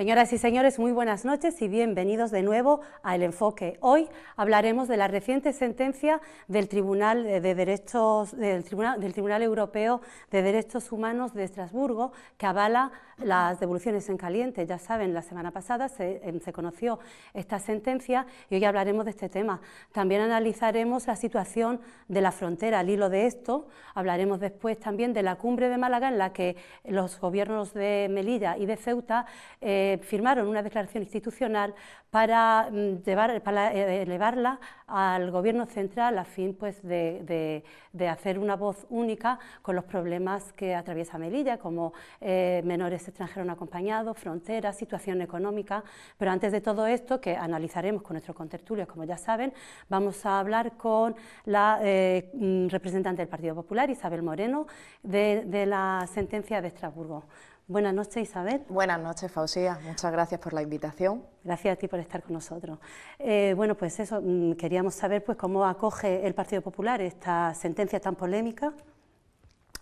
Señoras y señores, muy buenas noches y bienvenidos de nuevo a El Enfoque. Hoy hablaremos de la reciente sentencia del Tribunal, de Derechos, del Tribunal, Europeo de Derechos Humanos de Estrasburgo que avala las devoluciones en caliente. Ya saben, la semana pasada em, se, conoció esta sentencia y hoy hablaremos de este tema. También analizaremos la situación de la frontera al hilo de esto. Hablaremos después también de la cumbre de Málaga en la que los gobiernos de Melilla y de Ceuta eh, firmaron una declaración institucional para, mm, eh, elevarla al Gobierno central a fin pues, de, hacer una voz única con los problemas que atraviesa Melilla, como eh, menores extranjeros no acompañados, fronteras, situación económica. Pero antes de todo esto, que analizaremos con nuestros contertulios, como ya saben, vamos a hablar con la eh, mm, representante del Partido Popular, Isabel Moreno, de la sentencia de Estrasburgo. Buenas noches, Isabel. Buenas noches, Fausia. Muchas gracias por la invitación. Gracias a ti por estar con nosotros. Eh, bueno, pues eso, mm, queríamos saber pues cómo acoge el Partido Popular esta sentencia tan polémica.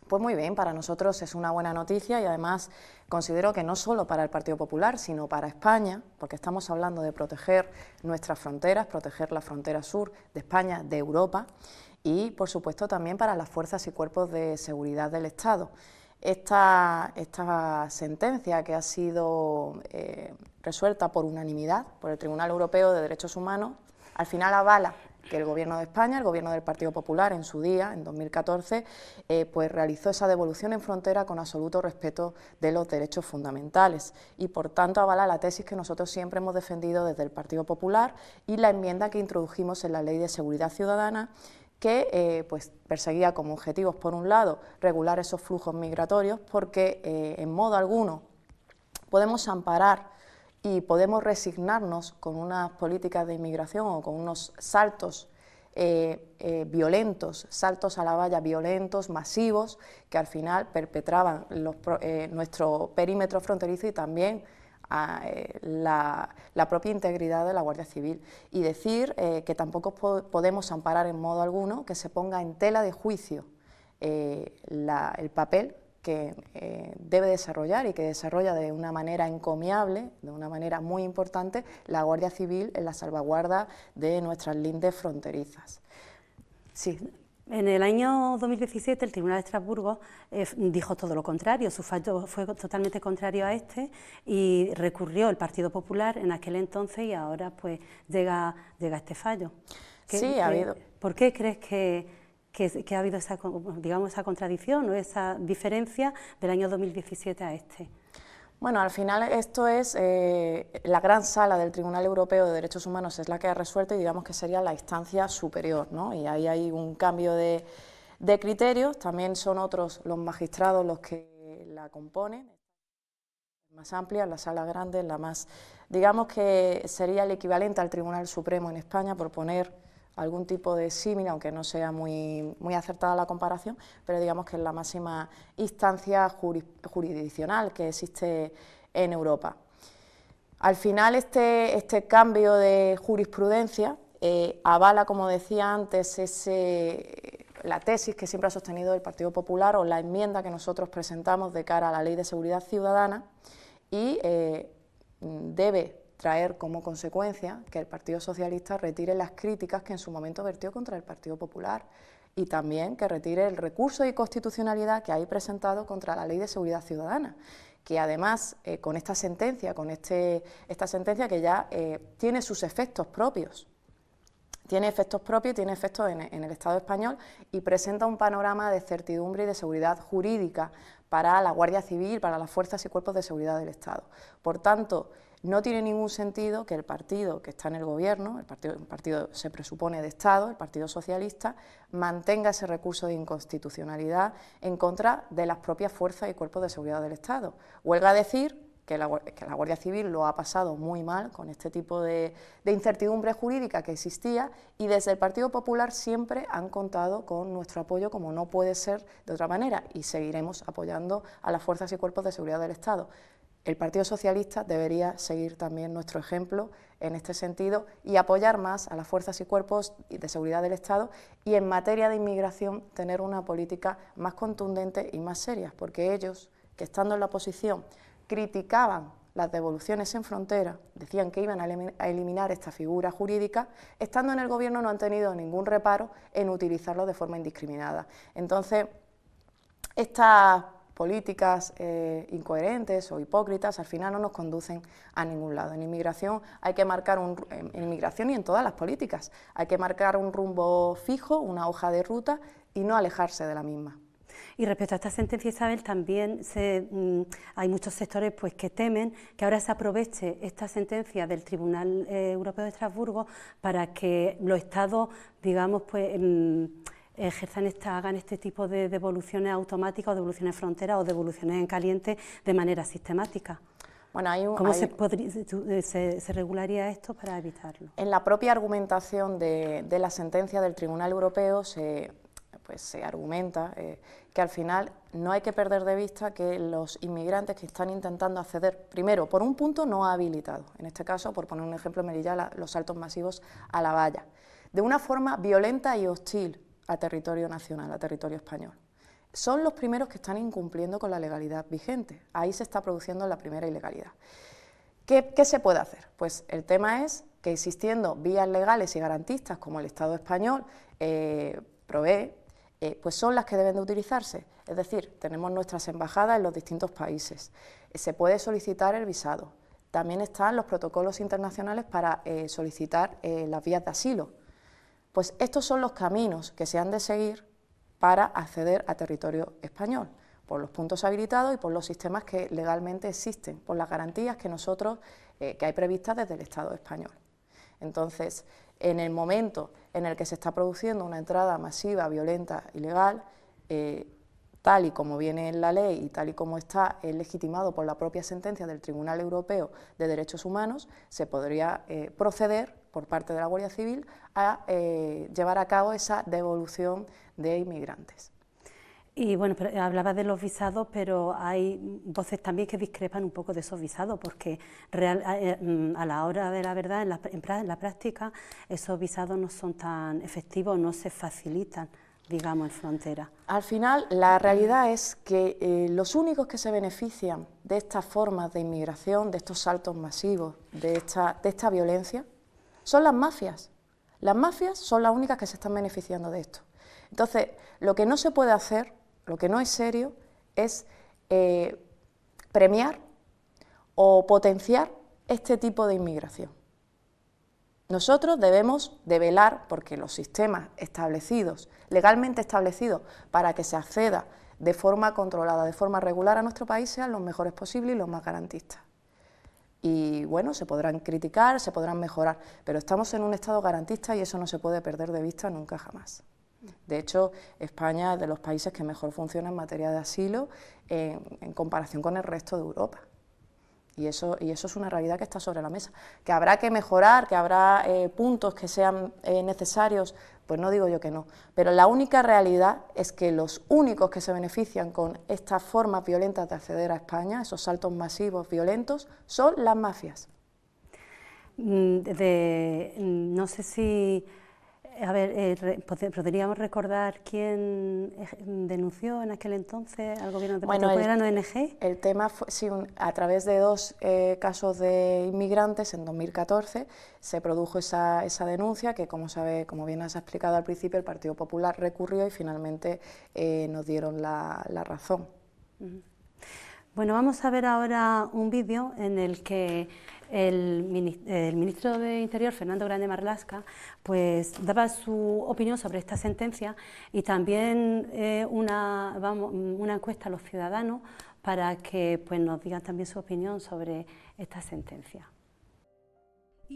Pues muy bien, para nosotros es una buena noticia y además considero que no solo para el Partido Popular, sino para España, porque estamos hablando de proteger nuestras fronteras, proteger la frontera sur de España, de Europa y por supuesto también para las fuerzas y cuerpos de seguridad del Estado. Esta, esta sentencia que ha sido eh, resuelta por unanimidad por el Tribunal Europeo de Derechos Humanos, al final avala que el Gobierno de España, el Gobierno del Partido Popular, en su día, en 2014, eh, pues realizó esa devolución en frontera con absoluto respeto de los derechos fundamentales y, por tanto, avala la tesis que nosotros siempre hemos defendido desde el Partido Popular y la enmienda que introdujimos en la Ley de Seguridad Ciudadana que eh, pues, perseguía como objetivos, por un lado, regular esos flujos migratorios, porque eh, en modo alguno podemos amparar y podemos resignarnos con unas políticas de inmigración o con unos saltos eh, violentos, saltos a la valla violentos, masivos, que al final perpetraban nuestro perímetro fronterizo y también a, eh, la, propia integridad de la Guardia Civil y decir eh, que tampoco podemos amparar en modo alguno que se ponga en tela de juicio eh, el papel que debe desarrollar y que desarrolla de una manera encomiable, de una manera muy importante, la Guardia Civil en la salvaguarda de nuestras lindes fronterizas. Sí. En el año 2017 el Tribunal de Estrasburgo eh, dijo todo lo contrario, su fallo fue totalmente contrario a este y recurrió el Partido Popular en aquel entonces y ahora pues llega, llega este fallo. sí, ha habido. ¿Por qué crees que, ha habido esa, digamos, esa contradicción o esa diferencia del año 2017 a este? Bueno, al final esto es, eh, la gran sala del Tribunal Europeo de Derechos Humanos es la que ha resuelto y digamos que sería la instancia superior, ¿no? Y ahí hay un cambio de, de criterios, también son otros los magistrados los que la componen, más amplia, la sala grande, la más, digamos que sería el equivalente al Tribunal Supremo en España por poner algún tipo de símil, aunque no sea muy, acertada la comparación, pero digamos que es la máxima instancia jurisdiccional que existe en Europa. Al final, este, este cambio de jurisprudencia eh, avala, como decía antes, ese, la tesis que siempre ha sostenido el Partido Popular o la enmienda que nosotros presentamos de cara a la Ley de Seguridad Ciudadana y eh, debe traer como consecuencia que el Partido Socialista retire las críticas que en su momento vertió contra el Partido Popular y también que retire el recurso de constitucionalidad que hay presentado contra la Ley de Seguridad Ciudadana, que además eh, con esta sentencia, con este, esta sentencia que ya eh, tiene sus efectos propios, tiene efectos propios, tiene efectos en, en, el Estado español y presenta un panorama de certidumbre y de seguridad jurídica para la Guardia Civil, para las fuerzas y cuerpos de seguridad del Estado. Por tanto, no tiene ningún sentido que el partido que está en el gobierno, el partido, el se presupone de Estado, el Partido Socialista, mantenga ese recurso de inconstitucionalidad en contra de las propias fuerzas y cuerpos de seguridad del Estado. Huelga decir que la, Guardia Civil lo ha pasado muy mal con este tipo de, incertidumbre jurídica que existía y desde el Partido Popular siempre han contado con nuestro apoyo como no puede ser de otra manera y seguiremos apoyando a las fuerzas y cuerpos de seguridad del Estado. El Partido Socialista debería seguir también nuestro ejemplo en este sentido y apoyar más a las fuerzas y cuerpos de seguridad del Estado y en materia de inmigración tener una política más contundente y más seria, porque ellos, que estando en la oposición, criticaban las devoluciones en frontera, decían que iban a eliminar esta figura jurídica, estando en el Gobierno no han tenido ningún reparo en utilizarlo de forma indiscriminada. Entonces, esta políticas eh, incoherentes o hipócritas al final no nos conducen a ningún lado. En inmigración hay que marcar un en inmigración y en todas las políticas hay que marcar un rumbo fijo, una hoja de ruta y no alejarse de la misma. Y respecto a esta sentencia, Isabel, también mm, hay muchos sectores pues, que temen que ahora se aproveche esta sentencia del Tribunal eh, Europeo de Estrasburgo para que los Estados, digamos, pues... Em, ejerzan esta, hagan este tipo de devoluciones automáticas o devoluciones fronteras o devoluciones en caliente de manera sistemática. ¿Cómo se, regularía esto para evitarlo? En la propia argumentación de, la sentencia del Tribunal Europeo se, pues, se argumenta eh, que al final no hay que perder de vista que los inmigrantes que están intentando acceder, primero, por un punto no habilitado, en este caso, por poner un ejemplo en los saltos masivos a la valla, de una forma violenta y hostil, a territorio nacional, a territorio español. Son los primeros que están incumpliendo con la legalidad vigente. Ahí se está produciendo la primera ilegalidad. ¿Qué, se puede hacer? Pues el tema es que existiendo vías legales y garantistas como el Estado español eh, provee, eh, pues son las que deben de utilizarse. Es decir, tenemos nuestras embajadas en los distintos países. Eh, se puede solicitar el visado. También están los protocolos internacionales para solicitar las vías de asilo. Pues estos son los caminos que se han de seguir para acceder a territorio español, por los puntos habilitados y por los sistemas que legalmente existen, por las garantías que nosotros, eh, que hay previstas desde el Estado español. Entonces, en el momento en el que se está produciendo una entrada masiva, violenta, ilegal, eh, tal y como viene en la ley y tal y como está legitimado por la propia sentencia del Tribunal Europeo de Derechos Humanos, se podría eh, proceder por parte de la Guardia Civil a eh, llevar a cabo esa devolución de inmigrantes. Y bueno, pero eh, hablabas de los visados, pero hay voces también que discrepan un poco de esos visados, porque mm, a, la hora de la verdad, en la práctica, esos visados no son tan efectivos, no se facilitan digamos, en frontera. Al final, la realidad es que eh, los únicos que se benefician de estas formas de inmigración, de estos saltos masivos, de esta, de esta violencia, son las mafias. Las mafias son las únicas que se están beneficiando de esto. Entonces, lo que no se puede hacer, lo que no es serio, es eh, premiar o potenciar este tipo de inmigración. Nosotros debemos de velar porque los sistemas establecidos, legalmente establecidos, para que se acceda de forma controlada, de forma regular a nuestro país, sean los mejores posibles y los más garantistas. Y bueno, se podrán criticar, se podrán mejorar, pero estamos en un Estado garantista y eso no se puede perder de vista nunca jamás. De hecho, España es de los países que mejor funciona en materia de asilo en, en comparación con el resto de Europa. Y eso, y eso es una realidad que está sobre la mesa. Que habrá que mejorar, que habrá eh, puntos que sean eh, necesarios, pues no digo yo que no. Pero la única realidad es que los únicos que se benefician con estas formas violentas de acceder a España, esos saltos masivos violentos, son las mafias. Mm, de, mm, no sé si a ver, eh, ¿podríamos recordar quién eh, denunció en aquel entonces al gobierno de bueno, el, eran ONG? El tema fue, a través de dos eh, casos de inmigrantes en 2014 se produjo esa, denuncia que, como, sabe, como bien has explicado al principio, el Partido Popular recurrió y finalmente nos dieron la, razón. Bueno, vamos a ver ahora un vídeo en el que el, ministro de Interior, Fernando Grande Marlasca, pues daba su opinión sobre esta sentencia y también eh, una, una encuesta a los ciudadanos para que pues, nos digan también su opinión sobre esta sentencia.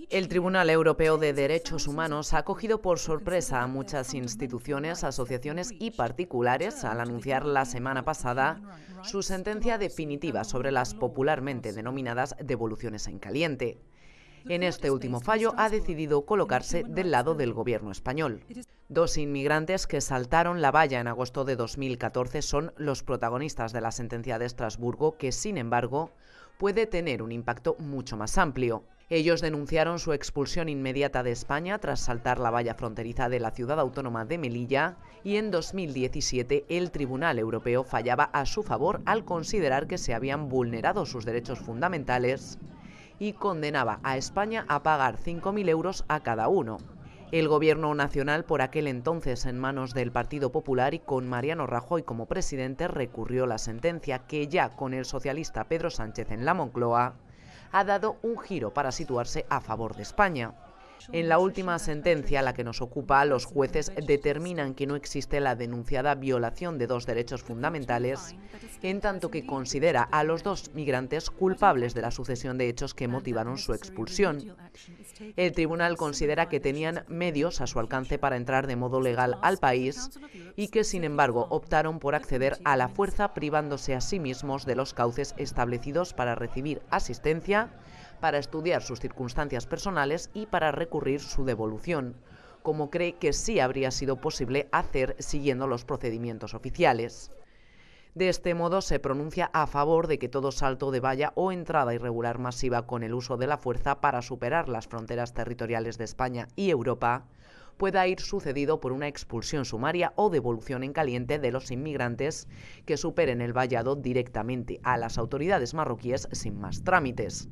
El Tribunal Europeo de Derechos Humanos ha cogido por sorpresa a muchas instituciones, asociaciones y particulares al anunciar la semana pasada su sentencia definitiva sobre las popularmente denominadas devoluciones en caliente. En este último fallo ha decidido colocarse del lado del gobierno español. Dos inmigrantes que saltaron la valla en agosto de 2014 son los protagonistas de la sentencia de Estrasburgo que, sin embargo, puede tener un impacto mucho más amplio. Ellos denunciaron su expulsión inmediata de España tras saltar la valla fronteriza de la ciudad autónoma de Melilla y en 2017 el Tribunal Europeo fallaba a su favor al considerar que se habían vulnerado sus derechos fundamentales y condenaba a España a pagar 5.000 euros a cada uno. El gobierno nacional, por aquel entonces en manos del Partido Popular y con Mariano Rajoy como presidente, recurrió la sentencia que ya con el socialista Pedro Sánchez en la Moncloa ha dado un giro para situarse a favor de España. En la última sentencia, la que nos ocupa, los jueces determinan que no existe la denunciada violación de dos derechos fundamentales, en tanto que considera a los dos migrantes culpables de la sucesión de hechos que motivaron su expulsión el tribunal considera que tenían medios a su alcance para entrar de modo legal al país y que, sin embargo, optaron por acceder a la fuerza privándose a sí mismos de los cauces establecidos para recibir asistencia, para estudiar sus circunstancias personales y para recurrir su devolución como cree que sí habría sido posible hacer siguiendo los procedimientos oficiales. De este modo, se pronuncia a favor de que todo salto de valla o entrada irregular masiva con el uso de la fuerza para superar las fronteras territoriales de España y Europa pueda ir sucedido por una expulsión sumaria o devolución en caliente de los inmigrantes que superen el vallado directamente a las autoridades marroquíes sin más trámites.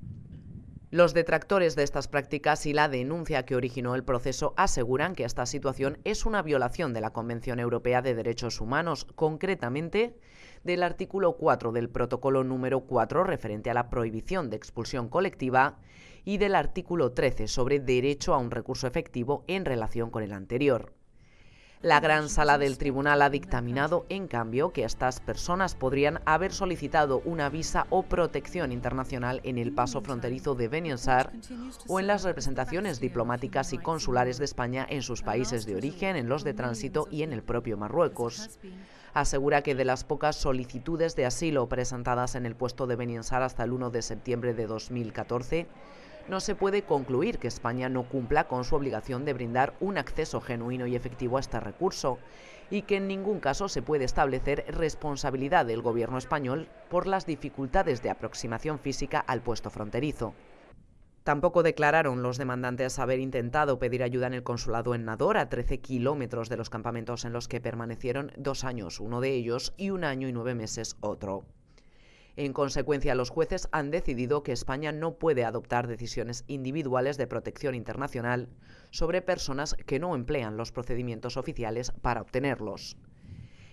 Los detractores de estas prácticas y la denuncia que originó el proceso aseguran que esta situación es una violación de la Convención Europea de Derechos Humanos, concretamente del artículo 4 del protocolo número 4 referente a la prohibición de expulsión colectiva y del artículo 13 sobre derecho a un recurso efectivo en relación con el anterior. La gran sala del tribunal ha dictaminado, en cambio, que estas personas podrían haber solicitado una visa o protección internacional en el paso fronterizo de Beniansar o en las representaciones diplomáticas y consulares de España en sus países de origen, en los de tránsito y en el propio Marruecos asegura que de las pocas solicitudes de asilo presentadas en el puesto de Beninsar hasta el 1 de septiembre de 2014, no se puede concluir que España no cumpla con su obligación de brindar un acceso genuino y efectivo a este recurso y que en ningún caso se puede establecer responsabilidad del Gobierno español por las dificultades de aproximación física al puesto fronterizo. Tampoco declararon los demandantes haber intentado pedir ayuda en el consulado en Nador, a 13 kilómetros de los campamentos en los que permanecieron dos años uno de ellos y un año y nueve meses otro. En consecuencia, los jueces han decidido que España no puede adoptar decisiones individuales de protección internacional sobre personas que no emplean los procedimientos oficiales para obtenerlos.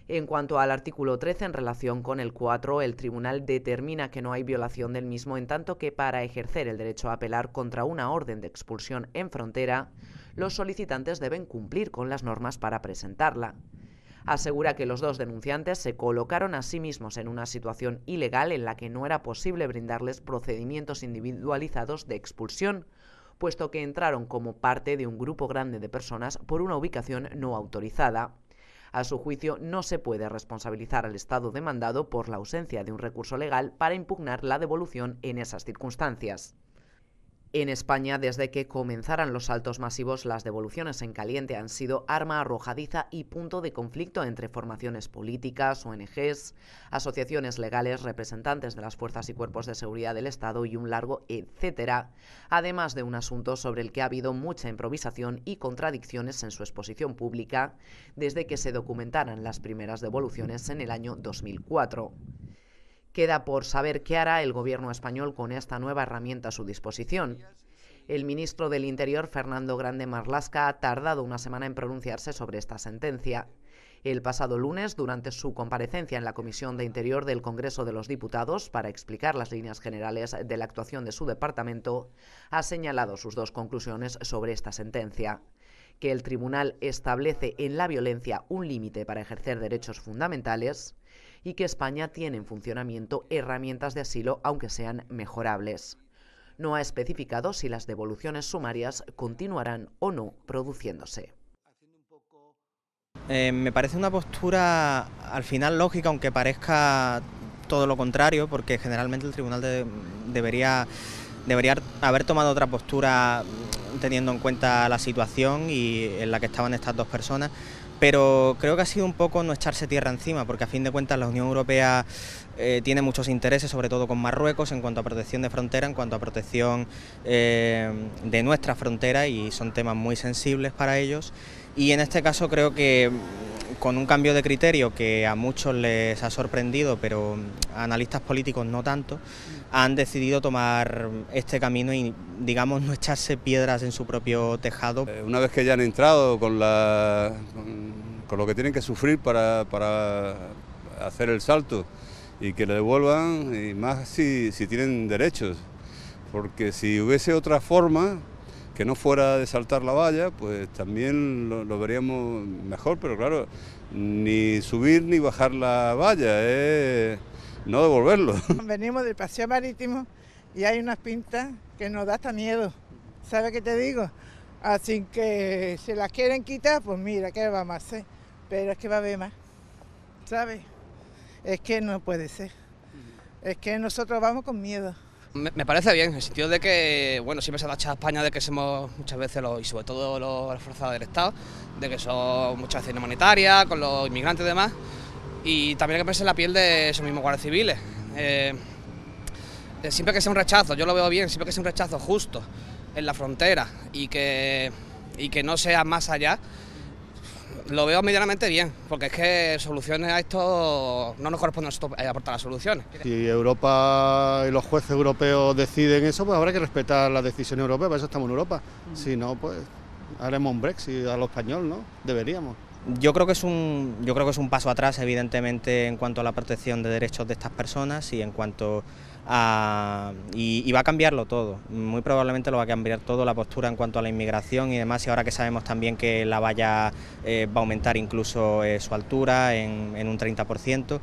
En cuanto al artículo 13, en relación con el 4, el tribunal determina que no hay violación del mismo en tanto que para ejercer el derecho a apelar contra una orden de expulsión en frontera, los solicitantes deben cumplir con las normas para presentarla. Asegura que los dos denunciantes se colocaron a sí mismos en una situación ilegal en la que no era posible brindarles procedimientos individualizados de expulsión, puesto que entraron como parte de un grupo grande de personas por una ubicación no autorizada a su juicio, no se puede responsabilizar al Estado demandado por la ausencia de un recurso legal para impugnar la devolución en esas circunstancias. En España, desde que comenzaran los saltos masivos, las devoluciones en caliente han sido arma arrojadiza y punto de conflicto entre formaciones políticas, ONGs, asociaciones legales, representantes de las fuerzas y cuerpos de seguridad del Estado y un largo etcétera, además de un asunto sobre el que ha habido mucha improvisación y contradicciones en su exposición pública desde que se documentaran las primeras devoluciones en el año 2004. Queda por saber qué hará el gobierno español con esta nueva herramienta a su disposición. El ministro del Interior, Fernando Grande Marlasca, ha tardado una semana en pronunciarse sobre esta sentencia. El pasado lunes, durante su comparecencia en la Comisión de Interior del Congreso de los Diputados para explicar las líneas generales de la actuación de su departamento, ha señalado sus dos conclusiones sobre esta sentencia que el tribunal establece en la violencia un límite para ejercer derechos fundamentales y que España tiene en funcionamiento herramientas de asilo aunque sean mejorables. No ha especificado si las devoluciones sumarias continuarán o no produciéndose. Eh, me parece una postura al final lógica, aunque parezca todo lo contrario, porque generalmente el tribunal debería, debería haber tomado otra postura teniendo en cuenta la situación y en la que estaban estas dos personas pero creo que ha sido un poco no echarse tierra encima, porque a fin de cuentas la Unión Europea eh, tiene muchos intereses, sobre todo con Marruecos, en cuanto a protección de frontera, en cuanto a protección eh, de nuestra frontera, y son temas muy sensibles para ellos. Y en este caso creo que con un cambio de criterio que a muchos les ha sorprendido, pero a analistas políticos no tanto, han decidido tomar este camino y, digamos, no echarse piedras en su propio tejado. Eh, una vez que ya han entrado con, la, con, lo que tienen que sufrir para, hacer el salto y que le devuelvan, y más si, si tienen derechos, porque si hubiese otra forma, que no fuera de saltar la valla, pues también lo, veríamos mejor, pero claro, ni subir ni bajar la valla, no devolverlo. Venimos del paseo marítimo y hay unas pintas que nos da hasta miedo, ¿sabes qué te digo? Así que si las quieren quitar, pues mira, que vamos a hacer? Pero es que va a haber más, ¿sabes? Es que no puede ser. Es que nosotros vamos con miedo. Me, parece bien, en el sentido de que, bueno, siempre se ha dicho a España de que somos muchas veces, los, y sobre todo las fuerzas del Estado, de que son muchas veces humanitarias, con los inmigrantes y demás, y también hay que ponerse en la piel de esos mismos guardias civiles. Eh, eh, siempre que sea un rechazo, yo lo veo bien, siempre que sea un rechazo justo en la frontera y que, y que no sea más allá, lo veo medianamente bien, porque es que soluciones a esto no nos corresponde a eh, aportar las soluciones. Si Europa y los jueces europeos deciden eso, pues habrá que respetar las decisiones europeas, para eso estamos en Europa. Mm. Si no, pues haremos un Brexit a lo español, ¿no? Deberíamos. Yo creo que es un yo creo que es un paso atrás, evidentemente, en cuanto a la protección de derechos de estas personas y en cuanto Ah, y, va a cambiarlo todo. Muy probablemente lo va a cambiar todo la postura en cuanto a la inmigración y demás. Y ahora que sabemos también que la valla eh, va a aumentar incluso eh, su altura en, un 30%.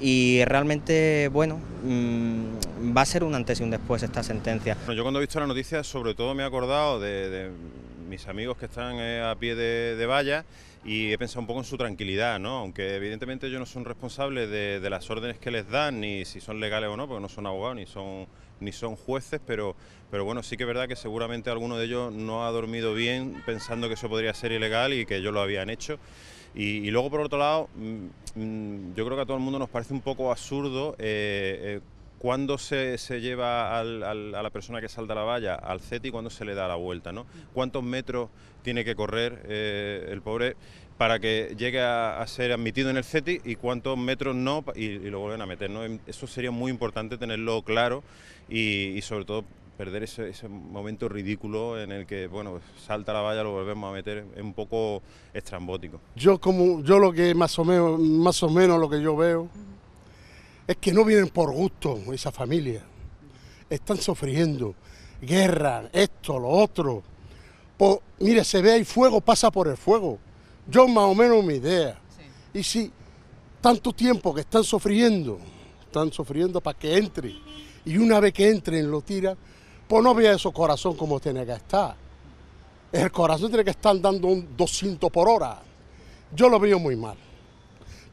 Y realmente, bueno, mm, va a ser un antes y un después esta sentencia. yo cuando he visto la noticia, sobre todo me he acordado de, mis amigos que están eh, a pie de, de valla y he pensado un poco en su tranquilidad, ¿no? Aunque evidentemente ellos no son responsables de, las órdenes que les dan, ni si son legales o no, porque no son abogados, ni son ni son jueces, pero, pero bueno, sí que es verdad que seguramente alguno de ellos no ha dormido bien pensando que eso podría ser ilegal y que ellos lo habían hecho. Y, luego, por otro lado, mm, mm, yo creo que a todo el mundo nos parece un poco absurdo eh, eh, cuándo se, lleva a la persona que salta la valla al CETI y cuándo se le da la vuelta, ¿no? Mm. ¿Cuántos metros tiene que correr eh, el pobre para que llegue a, ser admitido en el CETI y cuántos metros no y, lo vuelven a meter, ¿no? Em, eso sería muy importante tenerlo claro y, sobre todo perder ese, ese, momento ridículo en el que, bueno, salta la valla, lo volvemos a meter, es un poco estrambótico. Yo como yo lo que más o menos, más o menos lo que yo veo es que no vienen por gusto esa familia. Están sufriendo guerra, esto, lo otro. Por, mire, se ve ahí fuego, pasa por el fuego. Yo más o menos mi idea. Y si tanto tiempo que están sufriendo, están sufriendo para que entre, y una vez que entren lo tira, pues no vea eso corazón como tiene que estar. El corazón tiene que estar dando un 200 por hora. Yo lo veo muy mal.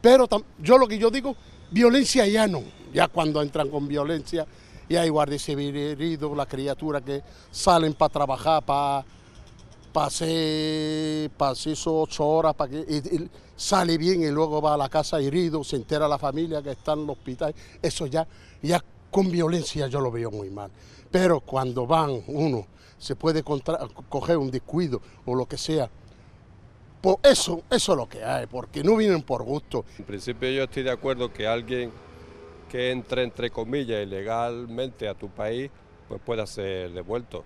Pero yo lo que yo digo Violencia ya no, ya cuando entran con violencia, ya hay guardias civil heridos, las criaturas que salen para trabajar, para pase esos ocho horas para que sale bien y luego va a la casa herido, se entera la familia que está en el hospital. Eso ya, ya con violencia yo lo veo muy mal. Pero cuando van uno, se puede coger un descuido o lo que sea, pues eso, eso es lo que hay, porque no vienen por gusto. En principio yo estoy de acuerdo que alguien que entre, entre comillas, ilegalmente a tu país, pues pueda ser devuelto.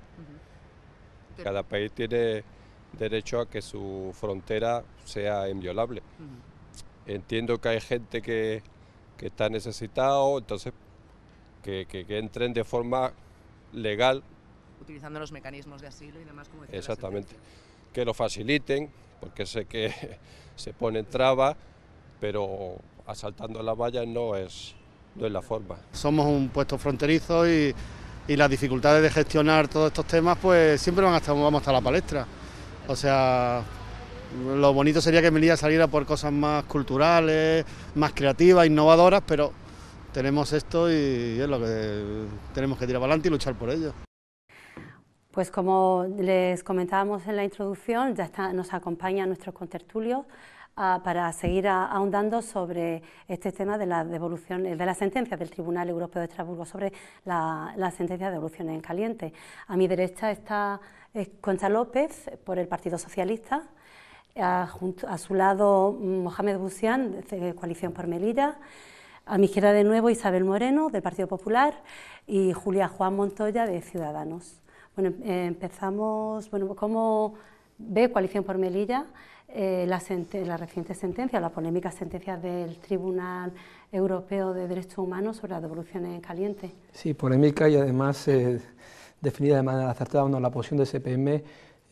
Cada país tiene derecho a que su frontera sea inviolable. Entiendo que hay gente que, está necesitado, entonces que, entren de forma legal. Utilizando los mecanismos de asilo y demás, como Exactamente. que lo faciliten, porque sé que se pone trabas, traba, pero asaltando las vallas no es, la forma. Somos un puesto fronterizo y, las dificultades de gestionar todos estos temas pues siempre van hasta, vamos hasta la palestra. O sea, lo bonito sería que Melilla saliera por cosas más culturales, más creativas, innovadoras, pero tenemos esto y es lo que tenemos que tirar para adelante y luchar por ello. Pues como les comentábamos en la introducción, ya está, nos acompaña nuestro contertulios ah, para seguir ahondando sobre este tema de la devolución, de la sentencia del Tribunal Europeo de Estrasburgo sobre la, sentencia de devolución en caliente. A mi derecha está eh, Concha López por el Partido Socialista, ah, a, su lado mm, Mohamed Busian, de Coalición por Melilla, a mi izquierda de nuevo Isabel Moreno, del Partido Popular, y Julia Juan Montoya, de Ciudadanos. Bueno, empezamos, bueno, ¿cómo ve Coalición por Melilla eh, la, la, reciente sentencia, la polémica sentencia del Tribunal Europeo de Derechos Humanos sobre las devoluciones Caliente? Sí, polémica y además eh, definida de manera acertada no la posición de CPM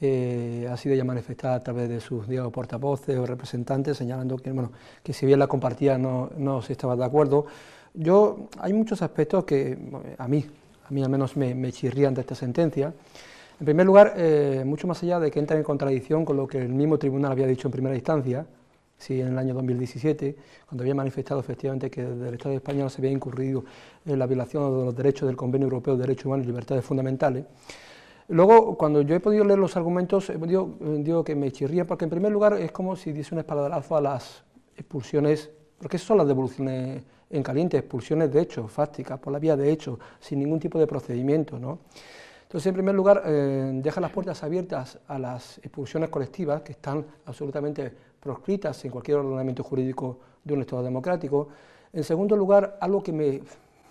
eh, ha sido ya manifestada a través de sus digamos, portavoces o representantes, señalando que, bueno, que si bien la compartía no, no se estaba de acuerdo. Yo, hay muchos aspectos que a mí a mí al menos me, chirrían chirría esta sentencia. En primer lugar, eh, mucho más allá de que entra en contradicción con lo que el mismo tribunal había dicho en primera instancia, si en el año 2017, cuando había manifestado efectivamente que desde el Estado de España no se había incurrido en la violación de los derechos del Convenio Europeo de Derechos Humanos y Libertades Fundamentales. Luego, cuando yo he podido leer los argumentos, eh, digo, eh, digo que me chirría, porque en primer lugar es como si diese un espaldarazo a las expulsiones, porque son las devoluciones en caliente, expulsiones de hecho, fácticas, por la vía de hecho, sin ningún tipo de procedimiento. ¿no? Entonces, en primer lugar, eh, deja las puertas abiertas a las expulsiones colectivas, que están absolutamente proscritas en cualquier ordenamiento jurídico de un Estado democrático. En segundo lugar, algo que me,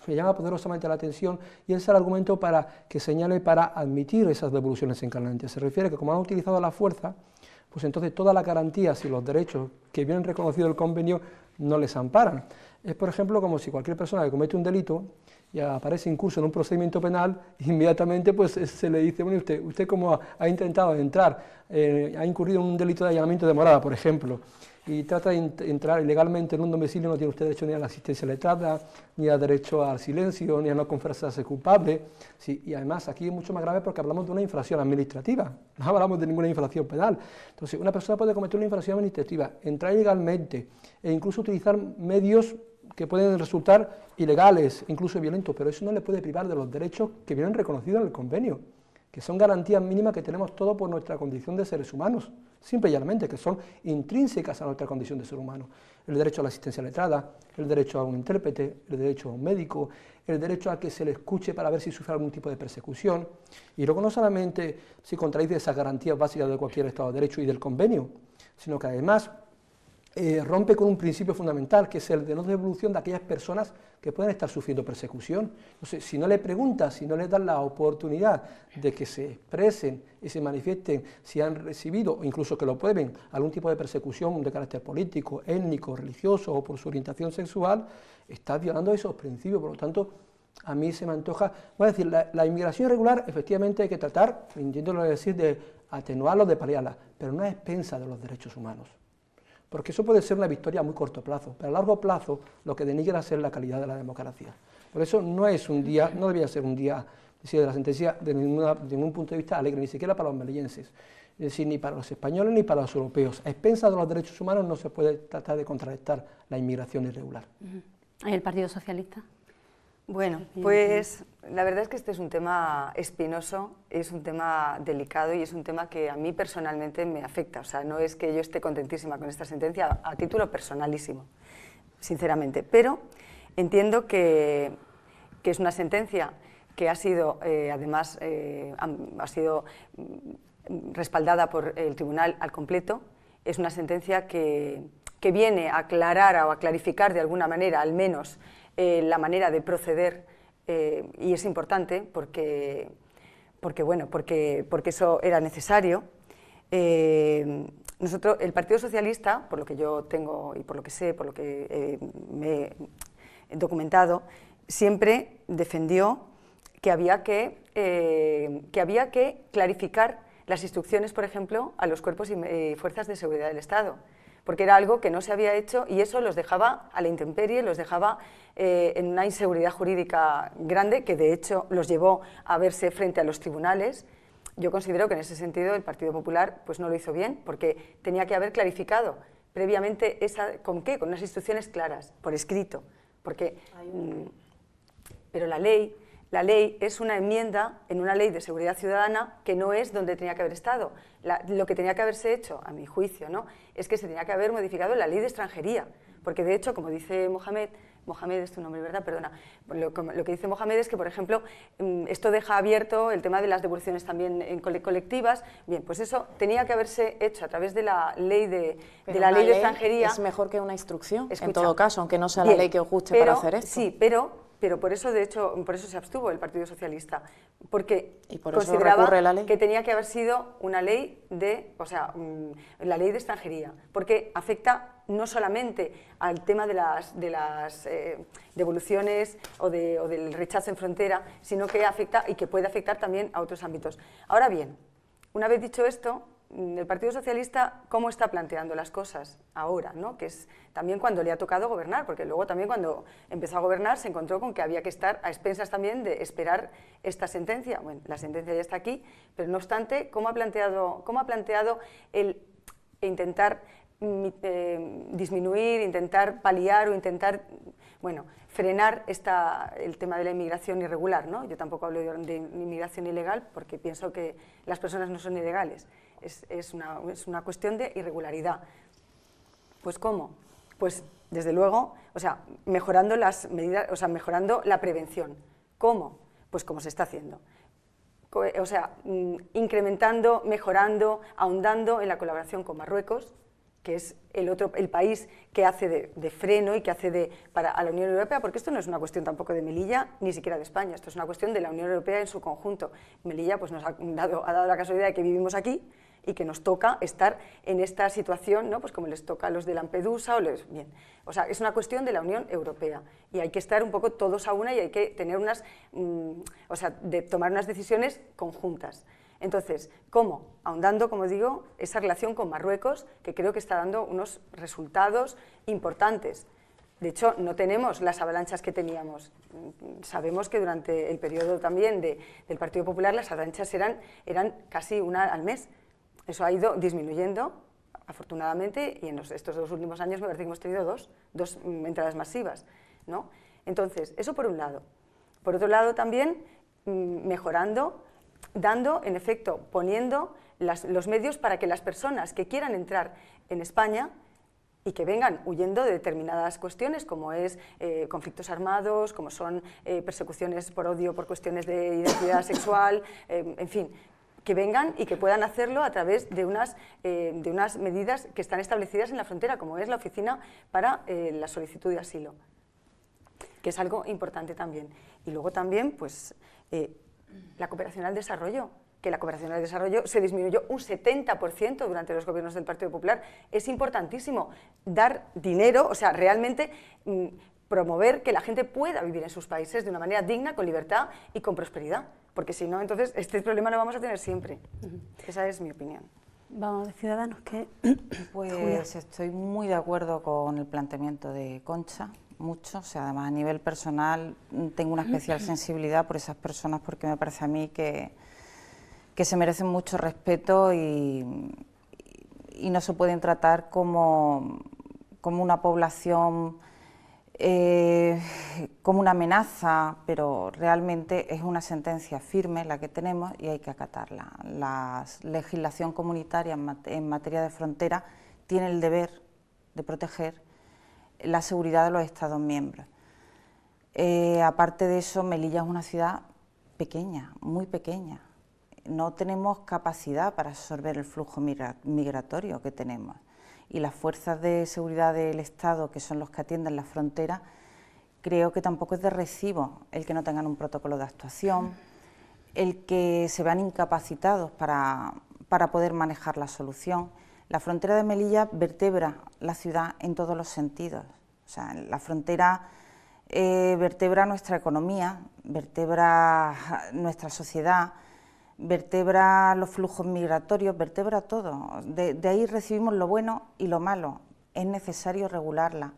llama poderosamente la atención y es el argumento para que señale para admitir esas devoluciones en caliente. Se refiere a que como han utilizado la fuerza, pues entonces todas las garantías y los derechos que vienen reconocido el convenio no les amparan. Es, por ejemplo, como si cualquier persona que comete un delito y aparece incurso en un procedimiento penal, inmediatamente pues, se le dice, bueno, usted, usted como ha, intentado entrar, eh, ha incurrido en un delito de allanamiento de morada, por ejemplo, y trata de entrar ilegalmente en un domicilio, no tiene usted derecho ni a la asistencia letrada, ni a derecho al silencio, ni a no confesarse culpable. Sí, y además aquí es mucho más grave porque hablamos de una infracción administrativa, no hablamos de ninguna infracción penal. Entonces, una persona puede cometer una infracción administrativa, entrar ilegalmente e incluso utilizar medios que pueden resultar ilegales, incluso violentos, pero eso no le puede privar de los derechos que vienen reconocidos en el convenio, que son garantías mínimas que tenemos todos por nuestra condición de seres humanos, simple y que son intrínsecas a nuestra condición de ser humano. El derecho a la asistencia letrada, el derecho a un intérprete, el derecho a un médico, el derecho a que se le escuche para ver si sufre algún tipo de persecución. Y luego no solamente se contradice esas garantías básicas de cualquier Estado de Derecho y del convenio, sino que además eh, rompe con un principio fundamental, que es el de no devolución de aquellas personas que pueden estar sufriendo persecución. Entonces, si no le preguntas, si no le das la oportunidad de que se expresen y se manifiesten si han recibido, o incluso que lo prueben, algún tipo de persecución de carácter político, étnico, religioso o por su orientación sexual, estás violando esos principios. Por lo tanto, a mí se me antoja, voy a decir, la, inmigración irregular efectivamente hay que tratar, entiendo decir, de atenuarla de paliarla, pero no es expensa de los derechos humanos porque eso puede ser una victoria a muy corto plazo, pero a largo plazo lo que denigra es la calidad de la democracia. Por eso no es un día, no debía ser un día de la sentencia de, ningún punto de vista alegre, ni siquiera para los meleyenses, es decir, ni para los españoles ni para los europeos. A expensas de los derechos humanos no se puede tratar de contrarrestar la inmigración irregular. ¿El Partido Socialista? Bueno, pues la verdad es que este es un tema espinoso, es un tema delicado y es un tema que a mí personalmente me afecta. O sea, no es que yo esté contentísima con esta sentencia a título personalísimo, sinceramente. Pero entiendo que, es una sentencia que ha sido, eh, además, eh, ha sido mm, respaldada por el tribunal al completo. Es una sentencia que viene a aclarar o a clarificar de alguna manera, al menos, eh, la manera de proceder eh, y es importante porque, porque, bueno, porque, porque eso era necesario. Eh, nosotros, el Partido Socialista, por lo que yo tengo y por lo que sé, por lo que me he documentado, siempre defendió que, que, había que clarificar las instrucciones, por ejemplo, a los cuerpos y fuerzas de seguridad del Estado porque era algo que no se había hecho y eso los dejaba a la intemperie, los dejaba eh, en una inseguridad jurídica grande que de hecho los llevó a verse frente a los tribunales. Yo considero que en ese sentido el Partido Popular pues no lo hizo bien porque tenía que haber clarificado previamente esa, con qué, con unas instrucciones claras, por escrito, porque mm, pero la ley la ley es una enmienda en una ley de seguridad ciudadana que no es donde tenía que haber estado. lo que tenía que haberse hecho, a mi juicio, ¿no? es que se tenía que haber modificado la ley de extranjería. Porque, de hecho, como dice Mohamed, Mohamed es tu nombre, ¿verdad? Perdona. Lo, que dice Mohamed es que, por ejemplo, mm, esto deja abierto el tema de las devoluciones también en colectivas. Bien, pues eso tenía que haberse hecho a través de la ley de, la ley de extranjería. Es mejor que una instrucción, en todo caso, aunque no sea la ley que os guste para hacer esto. Sí, pero pero por eso, de hecho, por eso se abstuvo el Partido Socialista, porque consideraba que tenía que haber sido una ley de, o sea, mm, la ley de extranjería, porque afecta no solamente al tema de las, de las eh, devoluciones o, de, del rechazo en frontera, sino que afecta y que puede afectar también a otros ámbitos. Ahora bien, una vez dicho esto, Mm, el Partido Socialista cómo está planteando las cosas ahora, ¿no? que es también cuando le ha tocado gobernar, porque luego también cuando empezó a gobernar se encontró con que había que estar a expensas también de esperar esta sentencia. Bueno, la sentencia ya está aquí, pero no obstante, ¿cómo ha planteado, cómo ha planteado el intentar mm, eh, disminuir, intentar paliar o intentar bueno, frenar el tema de la inmigración irregular. Yo tampoco hablo de inmigración ilegal porque pienso que las personas no son ilegales es, una, cuestión de irregularidad. Pues ¿cómo? Pues desde luego, o sea, mejorando las medidas, o sea, mejorando la prevención. ¿Cómo? Pues como se está haciendo. Eh, o sea, mm, incrementando, mejorando, ahondando en la colaboración con Marruecos, que es el país que hace de, freno y que hace de para la Unión Europea, porque esto no es una cuestión tampoco de Melilla ni siquiera de España, esto es una cuestión de la Unión Europea en su conjunto. Melilla pues nos ha dado la casualidad de que vivimos aquí y que nos toca estar en esta situación, ¿no? pues como les toca a los de Lampedusa o les... Bien. O sea, es una cuestión de la Unión Europea y hay que estar un poco todos a una y hay que tener unas, mm, o sea, de tomar unas decisiones conjuntas. Entonces, ¿cómo? Ahondando, como digo, esa relación con Marruecos, que creo que está dando unos resultados importantes. De hecho, no tenemos las avalanchas que teníamos. Mm, sabemos que durante el periodo también de, del Partido Popular las avalanchas eran, eran casi una al mes. Eso ha ido disminuyendo, afortunadamente, y en estos dos últimos años me parece que hemos tenido dos, dos mm, entradas masivas. ¿no? Entonces, eso por un lado. Por otro lado, también mm, mejorando, dando, en efecto, poniendo los medios para que las personas que quieran entrar en España y que vengan huyendo de determinadas cuestiones, como es eh, conflictos armados, como son eh, persecuciones por odio, por cuestiones de identidad sexual, em, en fin, que vengan y que puedan hacerlo a través eh, de unas, medidas que están establecidas en la frontera, como es la Oficina para eh, la Solicitud de Asilo, que es algo importante también. Y luego también, pues, eh, la cooperación al desarrollo, que la cooperación al desarrollo se disminuyó un 70% durante los gobiernos del Partido Popular. Es importantísimo dar dinero, o sea, realmente... Mm, promover que la gente pueda vivir en sus países de una manera digna, con libertad y con prosperidad porque si no, entonces este problema lo vamos a tener siempre. Esa es mi opinión. Vamos, Ciudadanos, que... Pues estoy muy de acuerdo con el planteamiento de Concha, mucho, o sea, además a nivel personal mm, tengo una especial sensibilidad por esas personas porque me parece a mí que, se merecen mucho respeto y, no se pueden tratar como, como una población eh, como una amenaza, pero realmente es una sentencia firme la que tenemos y hay que acatarla. La legislación comunitaria en materia de frontera tiene el deber de proteger la seguridad de los Estados miembros. Eh, aparte de eso, Melilla es una ciudad pequeña, muy pequeña. No tenemos capacidad para absorber el flujo migratorio que tenemos y las fuerzas de seguridad del Estado, que son los que atienden la frontera, creo que tampoco es de recibo el que no tengan un protocolo de actuación, el que se vean incapacitados para, poder manejar la solución. La frontera de Melilla vertebra la ciudad en todos los sentidos. O sea, la frontera eh, vertebra nuestra economía, vertebra nuestra sociedad, vertebra los flujos migratorios, vertebra todo. De, ahí recibimos lo bueno y lo malo. Es necesario regularla.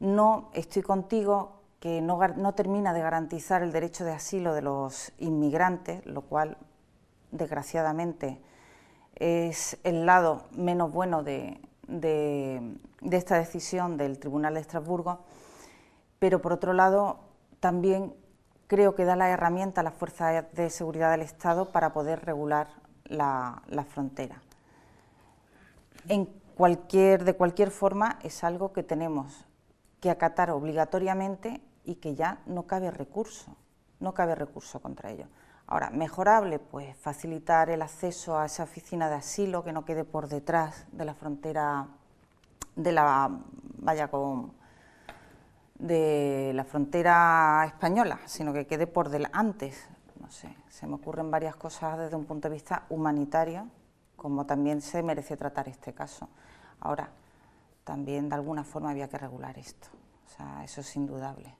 No estoy contigo que no, termina de garantizar el derecho de asilo de los inmigrantes, lo cual, desgraciadamente, es el lado menos bueno de, de esta decisión del Tribunal de Estrasburgo. Pero, por otro lado, también creo que da la herramienta a las Fuerza de seguridad del Estado para poder regular la, frontera. En cualquier, de cualquier forma, es algo que tenemos que acatar obligatoriamente y que ya no cabe recurso, no cabe recurso contra ello. Ahora, mejorable, pues facilitar el acceso a esa oficina de asilo que no quede por detrás de la frontera de la vaya con, de la frontera española, sino que quede por delante. No sé, se me ocurren varias cosas desde un punto de vista humanitario, como también se merece tratar este caso. Ahora, también de alguna forma había que regular esto, o sea, eso es indudable.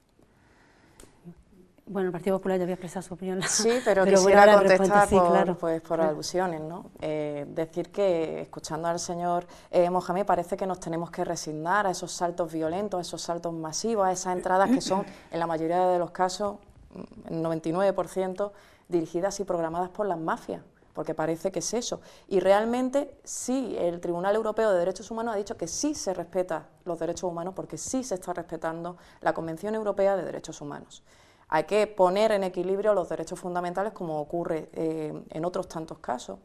Bueno, el Partido Popular ya había expresado su opinión. Sí, pero, quisiera contestar por, pues, alusiones, ¿no? Eh, decir que, escuchando al señor eh, Mohamed, parece que nos tenemos que resignar a esos saltos violentos, a esos saltos masivos, a esas entradas que son, en la mayoría de los casos, mm, el 99%, dirigidas y programadas por las mafias porque parece que es eso. Y realmente sí, el Tribunal Europeo de Derechos Humanos ha dicho que sí se respeta los derechos humanos porque sí se está respetando la Convención Europea de Derechos Humanos. Hay que poner en equilibrio los derechos fundamentales como ocurre eh, en otros tantos casos.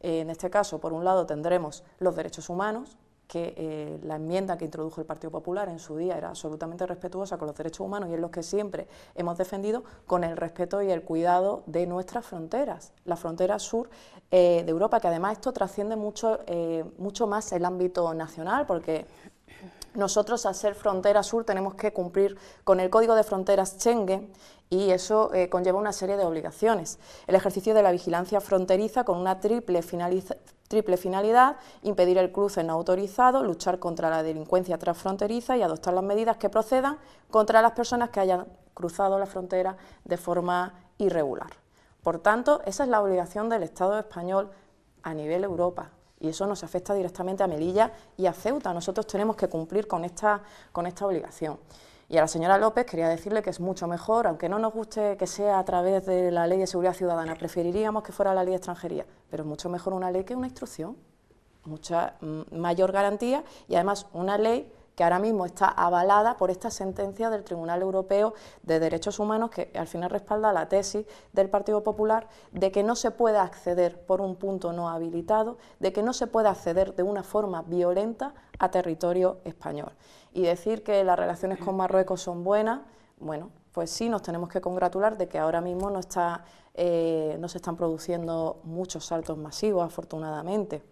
Eh, en este caso, por un lado, tendremos los derechos humanos, que eh, la enmienda que introdujo el Partido Popular en su día era absolutamente respetuosa con los derechos humanos y es los que siempre hemos defendido con el respeto y el cuidado de nuestras fronteras, la frontera sur de Europa, que además esto trasciende mucho, mucho más el ámbito nacional, porque nosotros, al ser frontera sur, tenemos que cumplir con el Código de Fronteras Schengen y eso eh, conlleva una serie de obligaciones. El ejercicio de la vigilancia fronteriza con una triple, triple finalidad, impedir el cruce no autorizado, luchar contra la delincuencia transfronteriza y adoptar las medidas que procedan contra las personas que hayan cruzado la frontera de forma irregular. Por tanto, esa es la obligación del Estado español a nivel Europa, y eso nos afecta directamente a Melilla y a Ceuta. Nosotros tenemos que cumplir con esta, con esta obligación. Y a la señora López quería decirle que es mucho mejor, aunque no nos guste que sea a través de la ley de seguridad ciudadana, preferiríamos que fuera la ley de extranjería, pero es mucho mejor una ley que una instrucción, mucha mm, mayor garantía y además una ley que ahora mismo está avalada por esta sentencia del Tribunal Europeo de Derechos Humanos, que al final respalda la tesis del Partido Popular de que no se puede acceder por un punto no habilitado, de que no se puede acceder de una forma violenta a territorio español. Y decir que las relaciones con Marruecos son buenas, bueno, pues sí nos tenemos que congratular de que ahora mismo no, eh, se están produciendo muchos saltos masivos, afortunadamente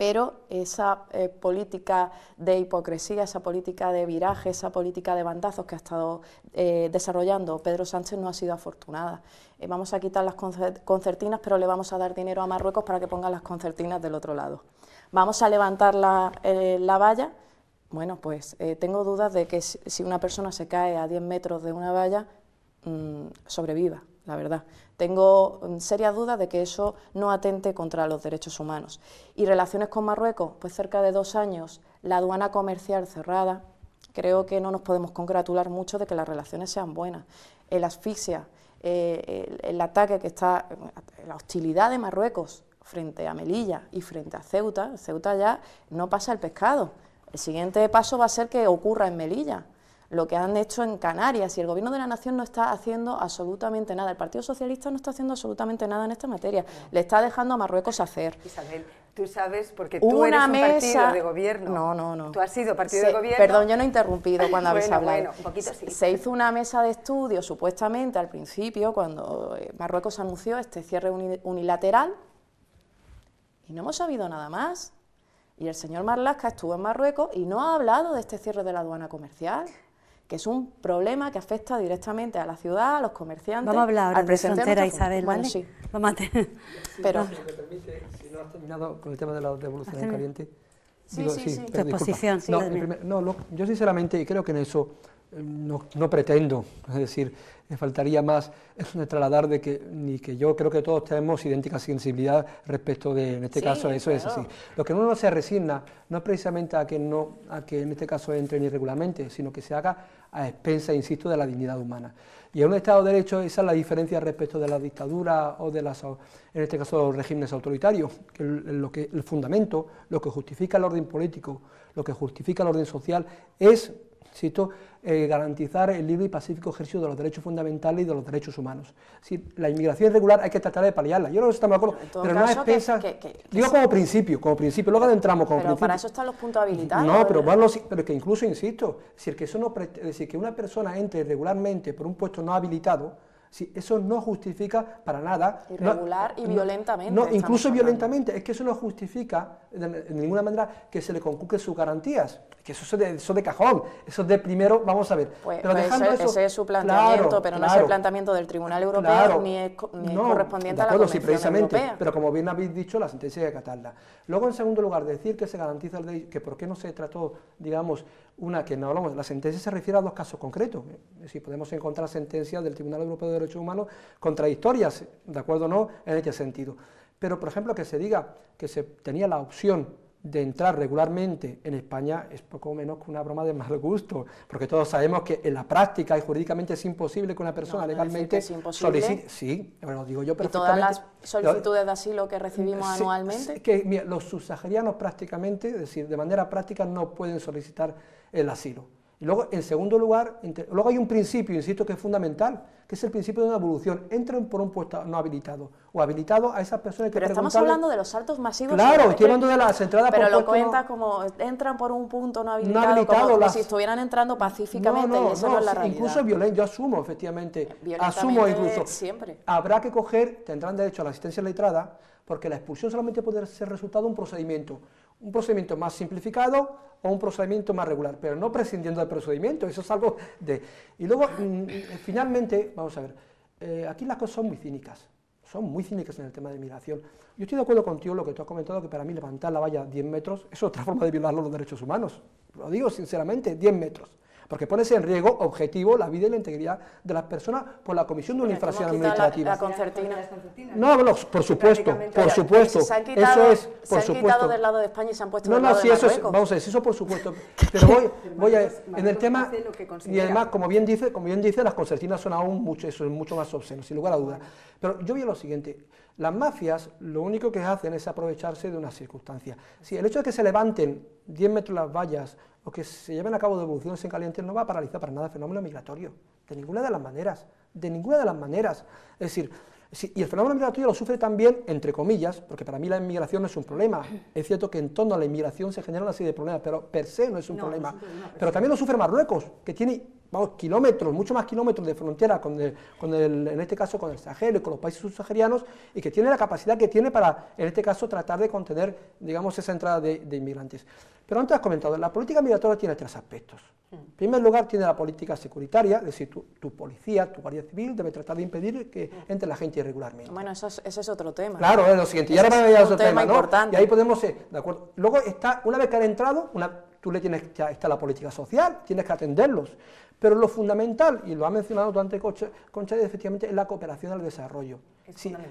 pero esa eh, política de hipocresía, esa política de viraje, esa política de bandazos que ha estado eh, desarrollando Pedro Sánchez no ha sido afortunada. Eh, vamos a quitar las concertinas, pero le vamos a dar dinero a Marruecos para que pongan las concertinas del otro lado. Vamos a levantar la, valla. Bueno, pues tengo dudas de que si una persona se cae a 10 metros de una valla, mm, sobreviva la verdad. Tengo mm, serias dudas de que eso no atente contra los derechos humanos. Y relaciones con Marruecos, pues cerca de dos años, la aduana comercial cerrada, creo que no nos podemos congratular mucho de que las relaciones sean buenas. El asfixia, eh, el, ataque que está, eh, la hostilidad de Marruecos frente a Melilla y frente a Ceuta, Ceuta ya no pasa el pescado. El siguiente paso va a ser que ocurra en Melilla lo que han hecho en Canarias y el Gobierno de la Nación no está haciendo absolutamente nada. El Partido Socialista no está haciendo absolutamente nada en esta materia. Le está dejando a Marruecos hacer. Isabel, tú sabes, porque tú eres un partido de gobierno. No, no, no. Tú has sido partido de gobierno. Perdón, yo no he interrumpido cuando habéis hablado. Se hizo una mesa de estudio, supuestamente, al principio, cuando eh, Marruecos anunció este cierre unilateral, y no hemos sabido nada más. Y el señor Marlasca estuvo en Marruecos y no ha hablado de este cierre de la aduana comercial que es un problema que afecta directamente a la ciudad, a los comerciantes. Vamos a hablar de frontera, Isabel, Pero... Si me permite, si no has terminado con el tema de la devolución del caliente... Sí, sí, sí, eh, Tu sí. No, yo sinceramente, y creo que en eso eh, no, pretendo, es decir, me eh, faltaría más Es trasladar de que, ni que yo creo que todos tenemos idéntica sensibilidad respecto de, en este caso, eso es así. Lo que uno se resigna no es precisamente a que, no, a que en este caso entre ni sino que se haga a expensas, insisto, de la dignidad humana. Y en un Estado de Derecho esa es la diferencia respecto de la dictadura o de las, en este caso, los regímenes autoritarios, que lo que, el fundamento, lo que justifica el orden político, lo que justifica el orden social, es Cito, eh, garantizar el libre y pacífico ejercicio de los derechos fundamentales y de los derechos humanos. Si la inmigración irregular hay que tratar de paliarla. Yo no sé estamos de acuerdo, pero no es pesa. digo como principio, como principio, luego adentramos como pero principio. para eso están los puntos habilitados. No, pero, bueno, pero que incluso, insisto, si el que eso no, es que una persona entre irregularmente por un puesto no habilitado, Sí, eso no justifica para nada. Irregular y violentamente. No, incluso violentamente. Es que eso no justifica de, ninguna manera que se le conculque sus garantías. Que eso es de, eso de cajón. Eso es de primero, vamos a ver. Pues, pero pues, dejando eso, es su planteamiento, pero no es el planteamiento del Tribunal Europeo ni es, correspondiente a la sí, precisamente, Pero como bien habéis dicho, la sentencia hay que Luego, en segundo lugar, decir que se garantiza el derecho, que por qué no se trató, digamos, una que no hablamos, la sentencia se refiere a dos casos concretos. Eh, si podemos encontrar sentencias del Tribunal Europeo de Derechos Humanos contradictorias, ¿de acuerdo o no? En este sentido. Pero, por ejemplo, que se diga que se tenía la opción de entrar regularmente en España es poco menos que una broma de mal gusto, porque todos sabemos que en la práctica y jurídicamente es imposible que una persona legalmente solicite. Sí, bueno digo yo perfectamente. ¿Y todas las solicitudes de asilo que recibimos anualmente? que los subsaharianos prácticamente, es decir, de manera práctica no pueden solicitar el asilo. Y luego, en segundo lugar, luego hay un principio, insisto, que es fundamental, que es el principio de una evolución. Entran por un puesto no habilitado o habilitado a esas personas que Pero estamos hablando de los saltos masivos. Claro, estoy hablando de las entradas pero Pero lo cuentas como entran por un punto no habilitado, no habilitado como si estuvieran entrando pacíficamente y eso no, es la realidad. Incluso violento, yo asumo, efectivamente, asumo incluso. Siempre. Habrá que coger, tendrán derecho a la asistencia letrada, porque la expulsión solamente puede ser resultado de un procedimiento un procedimiento más simplificado o un procedimiento más regular, pero no prescindiendo del procedimiento, eso es algo de... Y luego, mm, eh, finalmente, vamos a ver, eh, aquí las cosas son muy cínicas, son muy cínicas en el tema de migración. Yo estoy de acuerdo contigo en lo que tú has comentado, que para mí levantar la valla 10 metros es otra forma de violar los derechos humanos, lo digo sinceramente, 10 metros porque pones en riesgo objetivo la vida y la integridad de las personas por la comisión de una infracción administrativa. concertina. No, por supuesto, por supuesto. eso es, por se han supuesto. quitado del lado de España y se han puesto del lado no, eso es, vamos a ver. eso por supuesto. Pero voy, voy a, en el tema, y además, como bien dice, como bien dice, las concertinas son aún mucho, eso es mucho más obsceno, sin lugar a dudas. Pero yo vi lo siguiente, las mafias lo único que hacen es aprovecharse de una circunstancia. Si el hecho de que se levanten 10 metros las vallas o que se lleven a cabo devoluciones en caliente no va a paralizar para nada el fenómeno migratorio, de ninguna de las maneras, de ninguna de las maneras. Es decir, y el fenómeno migratorio lo sufre también, entre comillas, porque para mí la inmigración no es un problema. Es cierto que en torno a la inmigración se generan una serie de problemas, pero per se no es un problema. problema pero también lo sufre Marruecos, que tiene vamos, kilómetros, mucho más kilómetros de frontera, con, el, en este caso con el Sahel y con los países subsaharianos, y que tiene la capacidad que tiene para, en este caso, tratar de contener, digamos, esa entrada de, inmigrantes. Pero antes has comentado, la política migratoria tiene tres aspectos. Mm. En primer lugar, tiene la política securitaria, es decir, tu, policía, tu guardia civil debe tratar de impedir que mm. entre la gente irregularmente. Bueno, eso es, es otro tema. Claro, es lo siguiente, ya ahora a otro tema, ¿no? Y ahí podemos, eh, de acuerdo. Luego está, una vez que han entrado, tú le tienes, ya está la política social, tienes que atenderlos. Pero lo fundamental, y lo ha mencionado tanto antes, Concha, efectivamente, es la cooperación al desarrollo.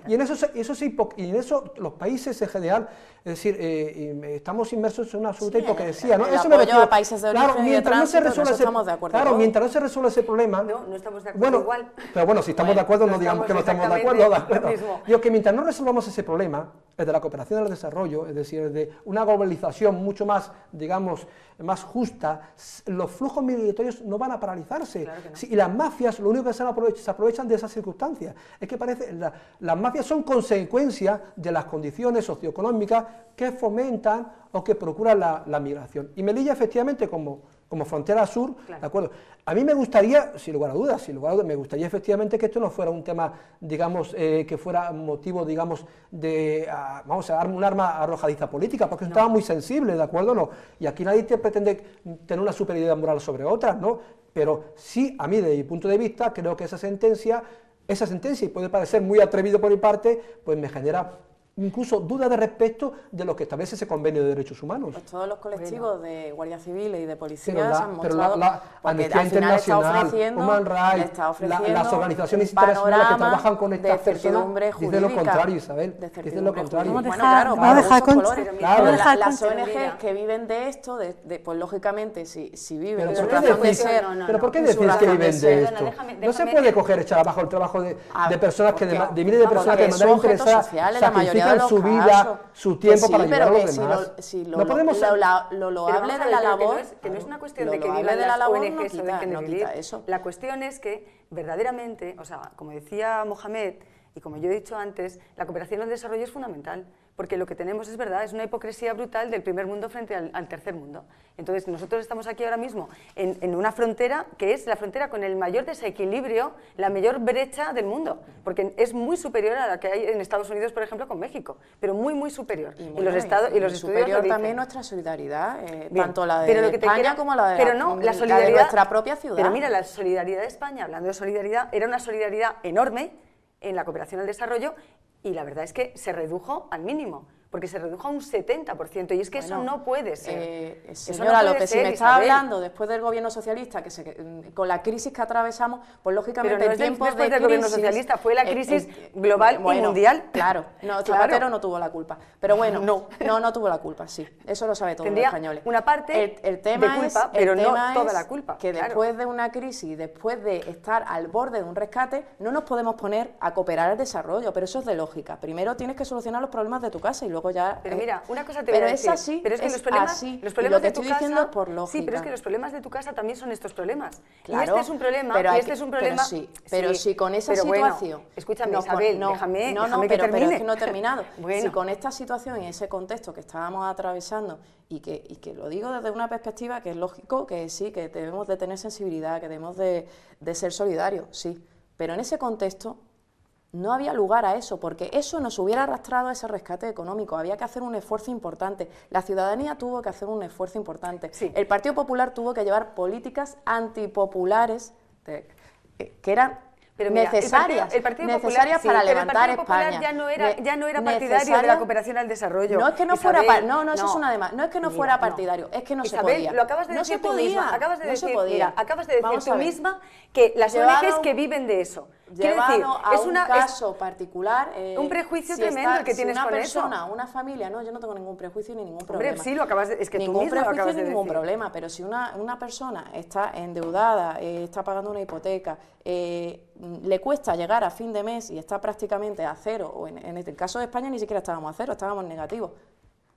Y en eso, eso es y eso los países en general, es decir, eh, estamos inmersos en una absoluta hipocresía. ¿no? Eso me A países de claro, mientras no se resuelva ese, de acuerdo, claro, mientras no se resuelva ese problema. No, no estamos de acuerdo igual. Pero bueno, si estamos de acuerdo, no, digamos que no estamos de acuerdo. que mientras no resolvamos ese problema, el de la cooperación el desarrollo, es decir, de una globalización mucho más, digamos, más justa, los flujos migratorios no van a paralizarse. y las mafias lo único que se aprovechan, se aprovechan de esas circunstancias. Es que parece, la, las mafias son consecuencia de las condiciones socioeconómicas que fomentan o que procuran la, migración. Y Melilla, efectivamente, como, como frontera sur, ¿de acuerdo? A mí me gustaría, sin lugar a dudas, sin lugar me gustaría efectivamente que esto no fuera un tema, digamos, eh, que fuera motivo, digamos, de, ah, vamos a un arma arrojadiza política, porque estaba muy sensible, ¿de acuerdo? No. Y aquí nadie pretende tener una superioridad moral sobre otras, ¿no? Pero sí, a mí, desde mi punto de vista, creo que esa sentencia esa sentencia, y puede parecer muy atrevido por mi parte, pues me genera incluso duda de respecto de lo que establece ese convenio de derechos humanos. Pues todos los colectivos de guardia civil y de policía pero la, se han mostrado... Pero la, la Internacional, ofreciendo, Human Rights, está ofreciendo la, las organizaciones internacionales que trabajan con estas personas dicen lo contrario, Isabel, dicen lo contrario. a dejar con... las ONG que viven de esto, de, pues lógicamente, si, si viven... de ¿por ¿pero por qué decís que viven de esto? No se puede coger echar abajo el trabajo de personas que... de miles de personas que de manera interesada su vida, su pues tiempo para ayudar a los demás. lo, no podemos lo, lo, lo hable de la labor, que no, es, una cuestión de que ni de la labor, no quita, Eso. La cuestión es que verdaderamente, o sea, como decía Mohamed y como yo he dicho antes, la cooperación al desarrollo es fundamental porque lo que tenemos es verdad, es una hipocresía brutal del primer mundo frente al, tercer mundo. Entonces, nosotros estamos aquí ahora mismo en, una frontera que es la frontera con el mayor desequilibrio, la mayor brecha del mundo, porque es muy superior a la que hay en Estados Unidos, por ejemplo, con México, pero muy, muy superior. Y, los estados y, superior también nuestra solidaridad, eh, tanto la de España como la de, pero no, la, solidaridad, la de nuestra propia ciudad. Pero mira, la solidaridad de España, hablando de solidaridad, era una solidaridad enorme en la cooperación al desarrollo y la verdad es que se redujo al mínimo porque se redujo a un 70%, y es que eso no puede ser. Eh, señora López, si me está hablando después del gobierno socialista, que se, mm, con la crisis que atravesamos, pues lógicamente Pero no tiempos del gobierno socialista, fue la eh, crisis eh, global y mundial. Claro, no, Zapatero no tuvo la culpa, pero bueno, no. no, no tuvo la culpa, sí, eso lo sabe todo el español... una parte el, tema culpa, pero no toda la culpa. Que después de una crisis, después de estar al borde de un rescate, no nos podemos poner a cooperar al desarrollo, pero eso es de lógica. Primero tienes que solucionar los problemas de tu casa pero eh, mira, una cosa te voy a decir. Es así, pero es que los problemas, así. Los problemas lo que de tu estoy casa, diciendo es por lógica. Sí, pero es que los problemas de tu casa también son estos problemas. Claro, y este es un problema, pero y este es un problema... Pero sí, pero si con esa situación... Bueno, escúchame, Isabel, no, déjame, no, pero, que termine. pero es que no he terminado. Si con esta situación y ese contexto que estábamos atravesando, y que, y que lo digo desde una perspectiva que es lógico, que sí, que debemos de tener sensibilidad, que debemos de, de ser solidarios, sí, pero en ese contexto no había lugar a eso, porque eso nos hubiera arrastrado a ese rescate económico. Había que hacer un esfuerzo importante. La ciudadanía tuvo que hacer un esfuerzo importante. El Partido Popular tuvo que llevar políticas antipopulares eh, que eran necesarias, el Partido, para levantar el Partido Popular ya no era, ya no era partidario de la cooperación al desarrollo. No es que no fuera, no, no, es que no fuera partidario, es que no se podía. lo acabas de no decir tú misma. Acabas de decir, acabas de decir tú misma que las ONGs que viven de eso Llevado es a un caso particular. Eh, un prejuicio tremendo que tienes una persona, una familia, no, yo no tengo ningún prejuicio ni ningún problema. sí, lo acabas es que ningún tú ningún problema, pero si una, persona está endeudada, eh, está pagando una hipoteca, eh, le cuesta llegar a fin de mes y está prácticamente a cero, o en, el este caso de España ni siquiera estábamos a cero, estábamos negativos.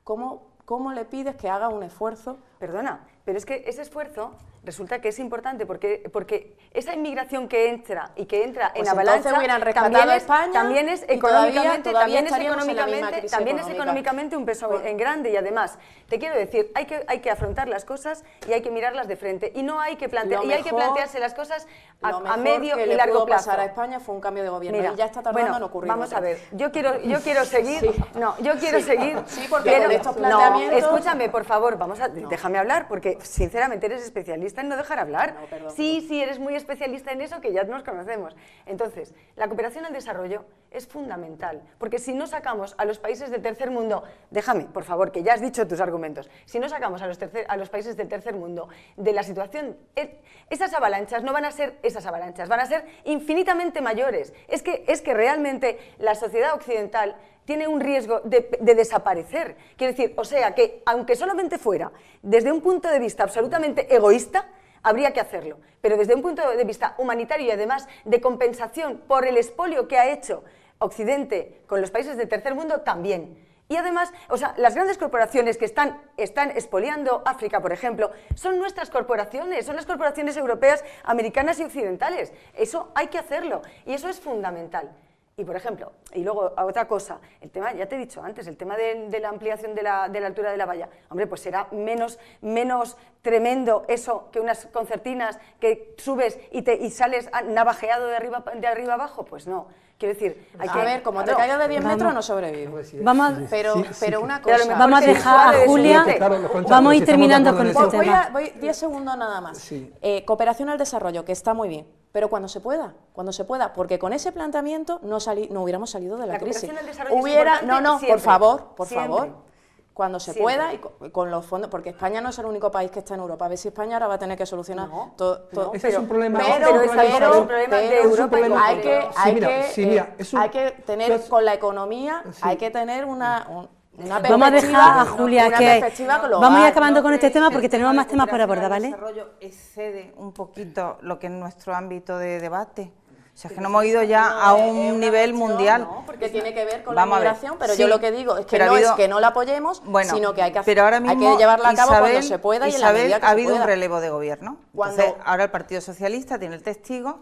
¿Cómo le pides que haga un esfuerzo? Perdona, pero es que ese esfuerzo resulta que es importante porque, porque esa inmigración que entra y que entra en pues avalancha también es, España también es económicamente, también, es económicamente también es económicamente un peso pues en grande y además te quiero decir hay que hay que afrontar las cosas y hay que mirarlas de frente y no hay que plantear y hay que plantearse las cosas a, medio y largo pudo plazo. pasar a España fue un cambio de gobierno y ya está tardando bueno, en ocurrir. Vamos a ver, yo quiero yo quiero seguir, sí. no, yo quiero seguir. porque con estos planteamientos no, escúchame por favor, vamos a déjame hablar, porque sinceramente eres especialista en no dejar hablar. sí, sí, eres muy especialista en eso que ya nos conocemos. Entonces, la cooperación al desarrollo es fundamental, porque si no sacamos a los países del tercer mundo, déjame, por favor, que ya has dicho tus argumentos, si no sacamos a los, a los países del tercer mundo de la situación, esas avalanchas no van a ser esas avalanchas, van a ser infinitamente mayores. Es que, es que realmente la sociedad occidental tiene un riesgo de, desaparecer. Quiero decir, o sea, que aunque solamente fuera desde un punto de vista absolutamente egoísta, habría que hacerlo. Pero desde un punto de vista humanitario y además de compensación por el expolio que ha hecho Occidente con los países del tercer mundo, también. Y además, o sea, las grandes corporaciones que están, están expoliando África, por ejemplo, son nuestras corporaciones, son las corporaciones europeas, americanas y occidentales. Eso hay que hacerlo y eso es fundamental. Y, por ejemplo, y luego otra cosa, el tema, ya te he dicho antes, el tema de, la ampliación de la, altura de la valla. Hombre, pues será menos, menos tremendo eso que unas concertinas que subes y, te, y sales navajeado de arriba, de arriba abajo. Pues no, Quiero decir, hay que ver, como te caigas de 10 metros no sobrevivo. Pues vamos, pero, pero una cosa. vamos a dejar a Julia, vamos a ir terminando con este, este tema. Voy 10 segundos nada más. Eh, cooperación al desarrollo, que está muy bien, pero cuando se pueda, cuando se pueda, porque con ese planteamiento no, no hubiéramos salido de la, crisis. Hubiera, no, no, por favor, por favor cuando se pueda y con, los fondos, porque España no es el único país que está en Europa. A ver si España ahora va a tener que solucionar todo. es un problema, pero, es un problema de Europa. Hay que, hay que tener con la economía, hay que tener una. vamos a dejar a Julia que vamos a ir acabando con este tema porque tenemos más temas para abordar, ¿vale? El desarrollo excede un poquito lo que es nuestro ámbito de debate. O sea, es que no hemos ido ya a un nivel mundial. No, porque tiene que ver con la migración, pero yo lo que digo es que no es que no la apoyemos, sino que hay que, llevarla a cabo Isabel, cuando se pueda y en la medida que ha habido un relevo de gobierno. Entonces, ahora el Partido Socialista tiene el testigo,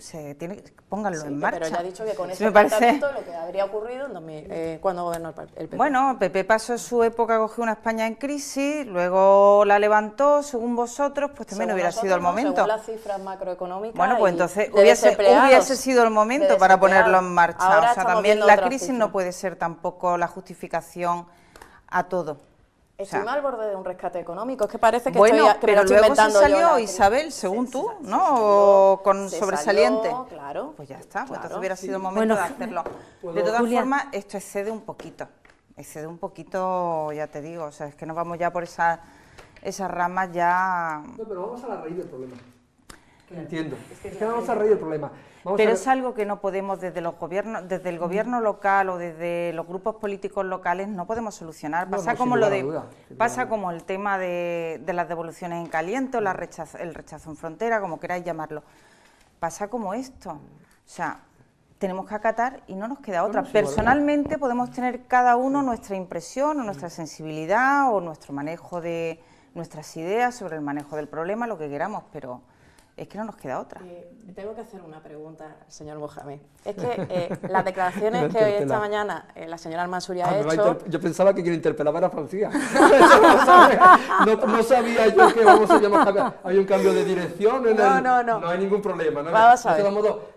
se tiene pónganlo en marcha. Pero ya ha dicho que con ese me lo que habría ocurrido eh, cuando gobernó el, PP. Bueno, PP pasó su época, cogió una España en crisis, luego la levantó, según vosotros, pues también hubiera sido el momento. Según las cifras macroeconómicas. Bueno, pues entonces hubiese, hubiese, sido el momento para ponerlo en marcha. o sea, también la crisis no puede ser tampoco la justificación a todo. Es o al borde de un rescate económico. Es que parece que bueno, estoy, que pero luego se salió Isabel, según tú, ¿no? O con sobresaliente. claro. Pues ya está. entonces hubiera sido el momento de hacerlo. De todas formas, esto excede un poquito. Excede un poquito, ya te digo. O sea, es que nos vamos ya por esa, esas ramas ya. No, pero vamos a la raíz del problema. Entiendo. Es que, es que vamos a la raíz del problema pero es algo que no podemos desde los gobiernos, desde el gobierno local o desde los grupos políticos locales no podemos solucionar. Pasa como lo de pasa como el tema de, las devoluciones en caliente o mm. el rechazo en frontera, como queráis llamarlo. Pasa como esto. O sea, tenemos que acatar y no nos queda otra. Personalmente podemos tener cada uno nuestra impresión o nuestra mm. sensibilidad o nuestro manejo de nuestras ideas sobre el manejo del problema, lo que queramos, pero es que no nos queda otra. Eh, tengo que hacer una pregunta, señor Mohamed. Es que eh, las declaraciones que hoy esta mañana eh, la señora Almansuri ah, ha hecho... Yo pensaba que quien interpelar era Francia. no, no, sabía yo que vamos a llamar... Hay un cambio de dirección en no, el... No, no, no. hay ningún problema. No, vamos a ver.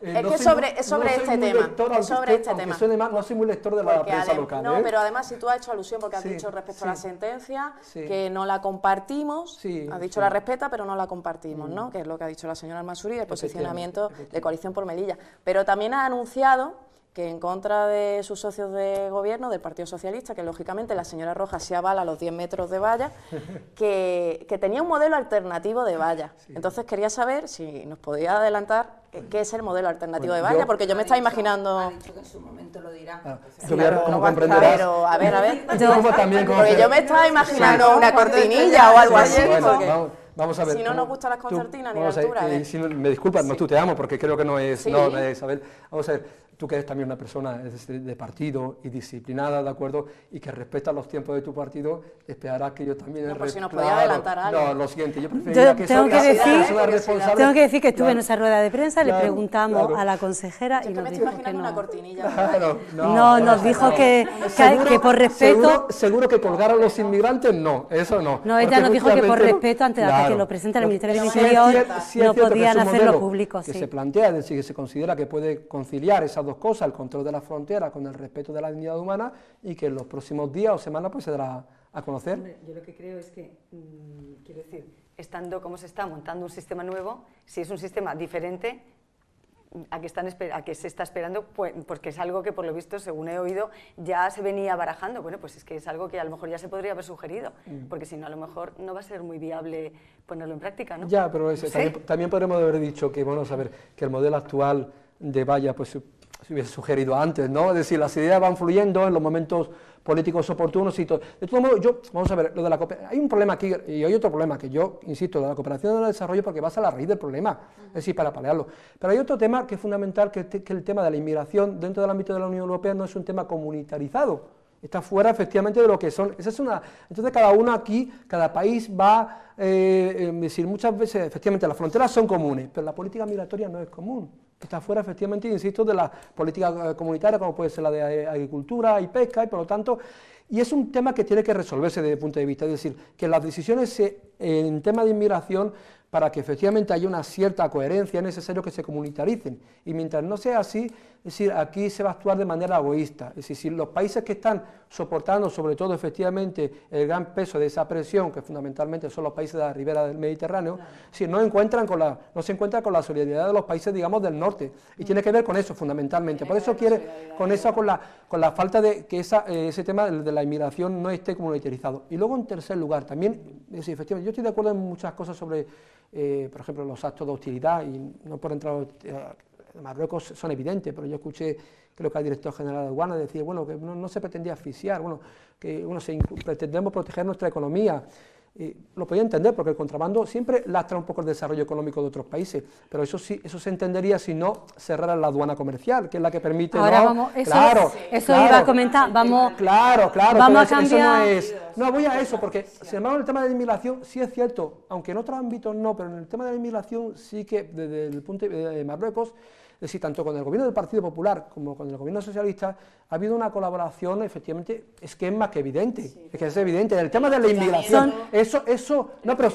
es que sobre, es sobre este tema. sobre este tema. no soy muy lector de la prensa local. No, pero además si tú has hecho alusión porque has dicho respecto a la sentencia que no la compartimos, has dicho la respeta pero no la compartimos, mm. ¿no? Que es lo que ha dicho la la señora Almansuri el posicionamiento de Coalición por Melilla. Pero también ha anunciado que en contra de sus socios de gobierno, del Partido Socialista, que lógicamente la señora roja se avala a los 10 metros de valla, que, tenía un modelo alternativo de valla. Entonces quería saber si nos podía adelantar qué es el modelo alternativo de valla, porque yo me estaba imaginando... Ha dicho que en su momento lo dirá. Ah, no Pero, a ver, a ver. Yo, porque yo me estaba imaginando una cortinilla o algo así. porque... Vamos a ver. Si no nos gustan las concertinas ni la altura. ¿eh? Si me disculpas, no, tú te amo porque creo que no es. No, no es vamos a ver tú que eres también una persona de partido y disciplinada, ¿de acuerdo? Y que respeta los tiempos de tu partido, esperarás que yo también... No, por si nos podía adelantar algo. lo siguiente, yo preferiría que tengo que, decir, tengo que decir que estuve en esa rueda de prensa, le preguntamos a la consejera yo y nos dijo que no. una cortinilla. no, nos dijo que, que, por respeto... Seguro, que colgaron a los inmigrantes, no, eso no. No, ella nos dijo que por respeto, antes de que lo presente el Ministerio del Interior, no podían hacerlo público. Que se plantea, que se considera que puede conciliar esa dos cosas, el control de la frontera con el respeto de la dignidad humana y que en los próximos días o semanas pues se dará a conocer. yo lo que creo es que, mm, quiero decir, estando como se está montando un sistema nuevo, si es un sistema diferente, a que, están, a que se está esperando, pues, porque es algo que por lo visto, según he oído, ya se venía barajando. Bueno, pues es que es algo que a lo mejor ya se podría haber sugerido, mm. porque si no, a lo mejor no va a ser muy viable ponerlo en práctica, ¿no? Ya, pero también, podremos haber dicho que, bueno, ver, que el modelo actual de valla pues si hubiese sugerido antes, ¿no? Es decir, las ideas van fluyendo en los momentos políticos oportunos y todo. De todo modo, yo, vamos a ver, lo de la hay un problema aquí y hay otro problema que yo, insisto, de la cooperación del desarrollo porque vas a la raíz del problema, es decir, para palearlo. Pero hay otro tema que es fundamental, que, que el tema de la inmigración dentro del ámbito de la Unión Europea no es un tema comunitarizado está fuera efectivamente de lo que son. Esa es una, entonces cada uno aquí, cada país va, eh, decir, muchas veces efectivamente las fronteras son comunes, pero la política migratoria no es común está fuera efectivamente, insisto, de la política eh, comunitaria... como puede ser la de eh, agricultura y pesca, y por lo tanto, y es un tema que tiene que resolverse desde el punto de vista, es decir, que las decisiones eh, en tema de inmigración, para que efectivamente haya una cierta coherencia, es necesario que se comunitaricen, y mientras no sea así, es decir, aquí se va a actuar de manera egoísta, es decir, si los países que están soportando sobre todo efectivamente el gran peso de esa presión, que fundamentalmente son los países de la ribera del Mediterráneo, si no, encuentran con la, no se encuentran con la solidaridad de los países, digamos, del norte, y tiene que ver con eso, fundamentalmente. Por eso quiere, con eso, con la, con la falta de que eh, ese tema de la inmigración no esté comunitarizado. Y luego, en tercer lugar, también, es, efectivamente, yo estoy de acuerdo en muchas cosas sobre, eh, por ejemplo, los actos de hostilidad, y no por entrar a eh, Marruecos son evidentes, pero yo escuché creo que el director general de aduana, decía bueno, que no, se pretendía asfixiar, bueno, que bueno, pretendemos proteger nuestra economía, eh, lo podía entender porque el contrabando siempre lastra un poco el desarrollo económico de otros países, pero eso sí, eso se entendería si no cerraran la aduana comercial, que es la que permite. claro, eso iba a comentar, vamos. Claro, claro, a cambiar. no voy a eso porque, sin embargo, en el tema de la inmigración sí es cierto, aunque en otros ámbitos no, pero en el tema de la inmigración sí que desde el punto de, vista de Marruecos es decir, tanto con el gobierno del Partido Popular como con el gobierno socialista ha habido una colaboración, efectivamente, es que es más que evidente, es que es evidente. En el tema de la inmigración, eso, eso, no pero,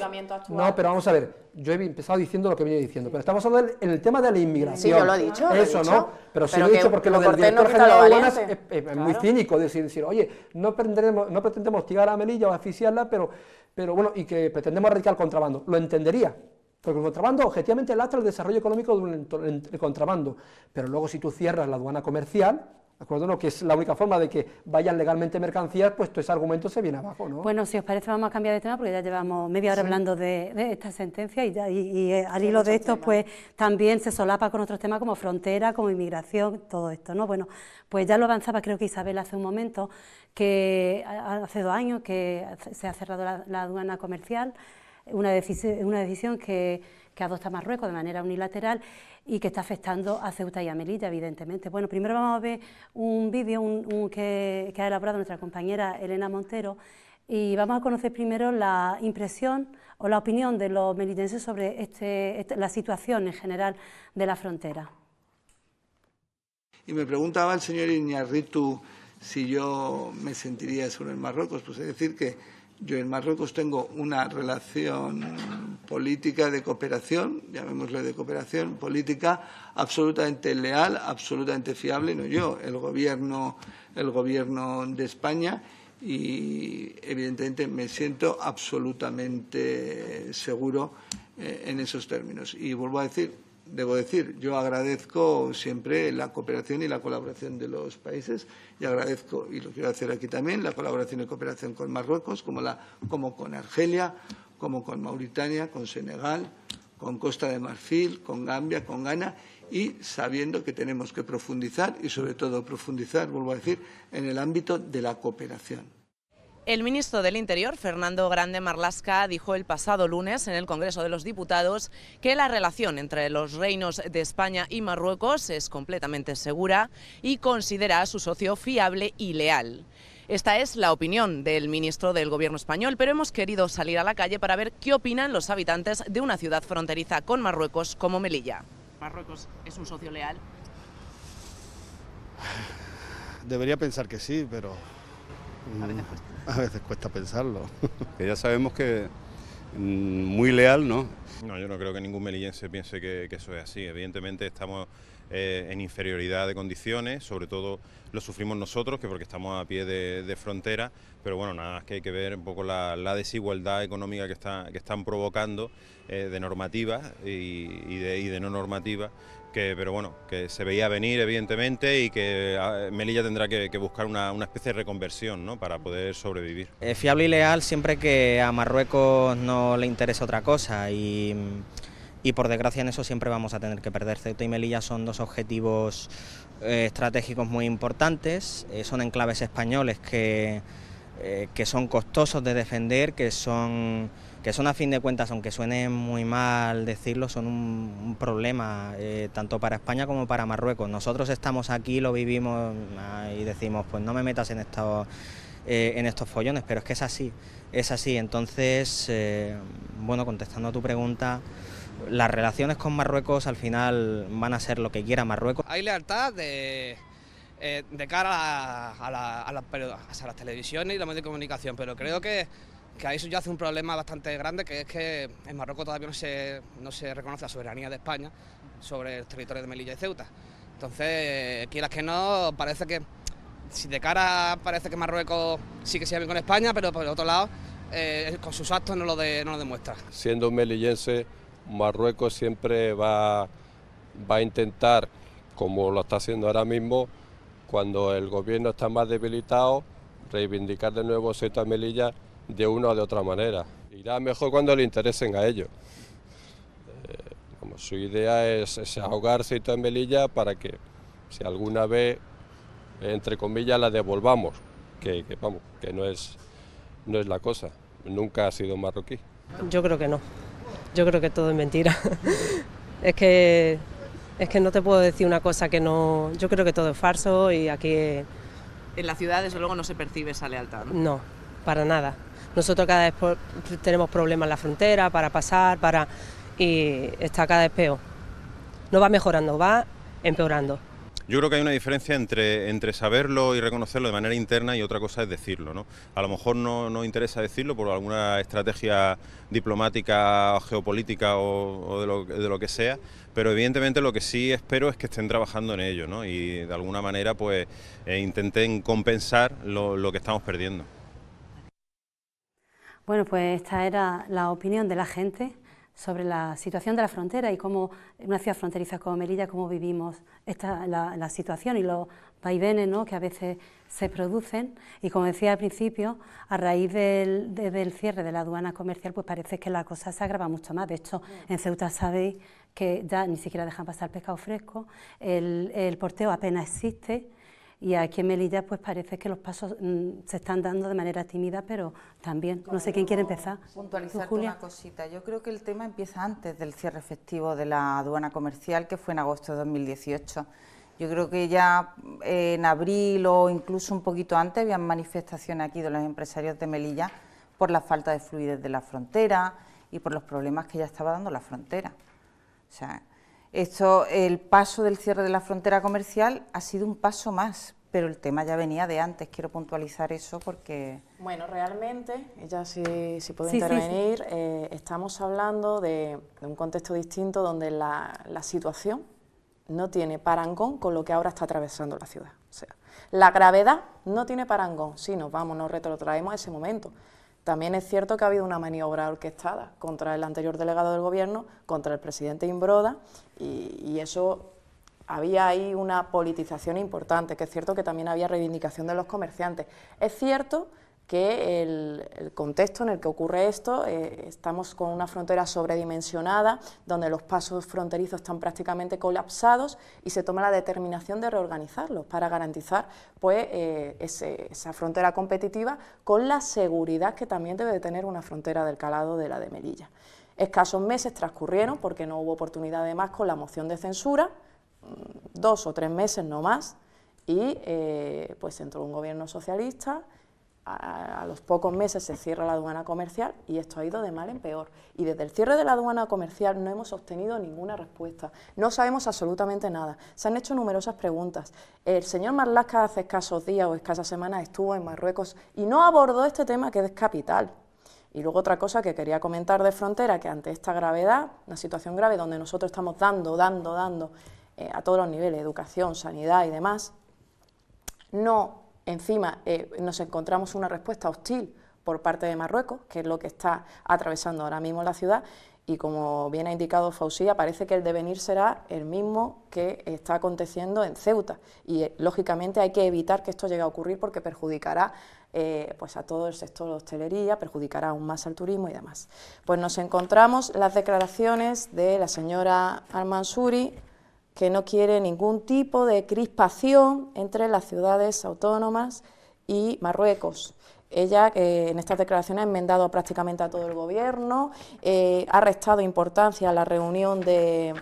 vamos a ver, yo he empezado diciendo lo que venía diciendo, pero estamos hablando en el tema de la inmigración. Sí, yo lo he dicho. Eso, ¿no? Pero sí lo he dicho porque lo, del director general de es, muy cínico, decir, decir, oye, no pretendemos, no pretendemos tirar a Melilla o asfixiarla, pero, pero bueno, y que pretendemos erradicar el contrabando. Lo entendería, porque el contrabando, objetivamente, lastra el desarrollo económico del contrabando. Pero luego, si tú cierras la aduana comercial, acuerdo? No? Que es la única forma de que vayan legalmente mercancías, pues todo ese argumento se viene abajo, ¿no? Bueno, si os parece, vamos a cambiar de tema porque ya llevamos media hora hablando de, esta sentencia y, y, al hilo de esto pues también se solapa con otros temas como frontera, como inmigración, todo esto, ¿no? Bueno, pues ya lo avanzaba, creo que Isabel hace un momento, que hace dos años que se ha cerrado la aduana comercial una, decisión, que, adopta Marruecos de manera unilateral y que está afectando a Ceuta y a Melilla, evidentemente. Bueno, primero vamos a ver un vídeo que, ha elaborado nuestra compañera Elena Montero y vamos a conocer primero la impresión o la opinión de los melitenses sobre este, este, la situación en general de la frontera. Y me preguntaba el señor Iñarritu si yo me sentiría sobre el Marruecos. Pues es decir, que yo en Marruecos tengo una relación política de cooperación, llamémosle de cooperación política, absolutamente leal, absolutamente fiable, no yo, el gobierno, el gobierno de España y evidentemente me siento absolutamente seguro eh, en esos términos. Y vuelvo a decir, debo decir, yo agradezco siempre la cooperación y la colaboración de los países y agradezco, y lo quiero hacer aquí también, la colaboración y cooperación con Marruecos, como, como con Argelia, como con Mauritania, con Senegal, con Costa de Marfil, con Gambia, con Ghana y sabiendo que tenemos que profundizar y sobre todo profundizar, vuelvo a decir, en el ámbito de la cooperación. El ministro del Interior, Fernando Grande Marlasca, dijo el pasado lunes en el Congreso de los Diputados que la relación entre los reinos de España y Marruecos es completamente segura y considera a su socio fiable y leal. Esta es la opinión del ministro del Gobierno español, pero hemos querido salir a la calle para ver qué opinan los habitantes de una ciudad fronteriza con Marruecos como Melilla. ¿Marruecos es un socio leal? Debería pensar que sí, pero a veces cuesta pensarlo. que ya sabemos que mm, muy leal, ¿no? No, yo no creo que ningún melillense piense que, eso es así. Evidentemente estamos eh, en inferioridad de condiciones, sobre todo lo sufrimos nosotros, que porque estamos a pie de, frontera, pero bueno, nada más que hay que ver un poco la, desigualdad económica que, están provocando eh, de normativa y, de, y de no normativa que, pero bueno, que se veía venir evidentemente y que ah, Melilla tendrá que, buscar una, especie de reconversión ¿no? para poder sobrevivir. Es eh, fiable y leal siempre que a Marruecos no le interese otra cosa y, por desgracia en eso siempre vamos a tener que perder. Ceuta y Melilla son dos objetivos eh, estratégicos muy importantes, eh, son enclaves españoles que, que son costosos de defender, que son que son a fin de cuentas, aunque suene muy mal decirlo, son un, problema eh, tanto para España como para Marruecos. Nosotros estamos aquí, lo vivimos ah, y decimos, pues no me metas en estos, eh, en estos follones, pero es que es así, es así. Entonces, eh, bueno, contestando a tu pregunta, las relaciones con Marruecos al final van a ser lo que quiera Marruecos. Hay lealtad de... cara a, a, a las televisiones y los medios de comunicación, pero creo que que ya hace un problema bastante grande, que es que en Marruecos todavía no se, no se reconoce la soberanía de España sobre el territorio de Melilla y Ceuta. Entonces, quieras que no, parece que, si de cara parece que Marruecos sí que se bien con España, pero por el otro lado, eh, con sus actos no lo, demuestra. Siendo un melillense, Marruecos siempre va, va a intentar, como lo está haciendo ahora mismo, cuando el gobierno está más debilitado, reivindicar de nuevo Ceuta Melilla de una o de otra manera. Irá mejor cuando le interesen a ellos. Eh, como su idea es, ahogarse y en Melilla para que si alguna vez, entre comillas, la devolvamos, que, vamos, que no es, no es la cosa. Nunca ha sido marroquí. Yo creo que no. Yo creo que todo es mentira. es que es que no te puedo decir una cosa que no. Yo creo que todo es falso y aquí. En la ciudad, desde luego, no se percibe esa lealtad. no para nada. Nosotros cada vez tenemos problemas en la frontera para pasar, para y está cada vez peor. No va mejorando, va empeorando. Yo creo que hay una diferencia entre, entre saberlo y reconocerlo de manera interna y otra cosa es decirlo. ¿no? A lo mejor no, no interesa decirlo por alguna estrategia diplomática, ...o geopolítica o, de, lo, que sea, pero evidentemente lo que sí espero es que estén trabajando en ello ¿no? y de alguna manera pues eh, intenten compensar lo que estamos perdiendo. Bueno, pues esta era la opinión de la gente sobre la situación de la frontera y cómo en una ciudad fronteriza como Melilla, cómo vivimos esta, la, situación y los vaivenes ¿no? que a veces se producen. Y como decía al principio, a raíz del, cierre de la aduana comercial, pues parece que la cosa se agrava mucho más. De hecho, en Ceuta sabéis que ya ni siquiera dejan pasar pescado fresco, el porteo apenas existe y aquí en Melilla pues parece que los pasos mm, se están dando de manera tímida, pero también, no sé quién quiere empezar. Puntualizar una cosita, yo creo que el tema empieza antes del cierre efectivo de la aduana comercial, que fue en agosto de 2018. Yo creo que ya mm, en abril o incluso un poquito antes habían manifestaciones aquí de los empresarios de Melilla por la falta de fluidez de la frontera y por los problemas que ya estaba dando la frontera. O sea, esto, el paso del cierre de la frontera comercial ha sido un paso más, pero el tema ya venía de antes. Quiero puntualizar eso porque... Bueno, realmente, ya si, si puedo intervenir, eh, estamos hablando de, un contexto distinto donde la, situación no tiene parangón con lo que ahora está atravesando la ciudad. O sea, la gravedad no tiene parangón. si nos vamos, nos retrotraemos a ese momento, también es cierto que ha habido una maniobra orquestada contra el anterior delegado del Gobierno, contra el presidente Imbroda, y, y eso había ahí una politización importante, que es cierto que también había reivindicación de los comerciantes. Es cierto que el, contexto en el que ocurre esto, eh, estamos con una frontera sobredimensionada, donde los pasos fronterizos están prácticamente colapsados y se toma la determinación de reorganizarlos para garantizar pues, eh, esa frontera competitiva con la seguridad que también debe de tener una frontera del calado de la de Melilla. Escasos meses transcurrieron porque no hubo oportunidad de más con la moción de censura, mm, dos o tres meses no más, y eh, pues entró un gobierno socialista, a, los pocos meses se cierra la aduana comercial y esto ha ido de mal en peor. Y desde el cierre de la aduana comercial no hemos obtenido ninguna respuesta, no sabemos absolutamente nada. Se han hecho numerosas preguntas. El señor Marlaska hace escasos días o escasas semanas estuvo en Marruecos y no abordó este tema que es capital. Y luego otra cosa que quería comentar de frontera, que ante esta gravedad, una situación grave donde nosotros estamos dando, dando, dando eh, a todos los niveles, educación, sanidad y demás, no Encima eh, nos encontramos una respuesta hostil por parte de Marruecos, que es lo que está atravesando ahora mismo la ciudad, y como bien ha indicado Fausía, parece que el devenir será el mismo que está aconteciendo en Ceuta. Y eh, lógicamente hay que evitar que esto llegue a ocurrir porque perjudicará eh, pues a todo el sector de hostelería, perjudicará aún más al turismo y demás. Pues nos encontramos las declaraciones de la señora Almansuri que no quiere ningún tipo de crispación entre las ciudades autónomas y Marruecos. Ella, eh, en estas declaraciones, ha enmendado prácticamente a todo el gobierno, eh, ha restado importancia a la reunión del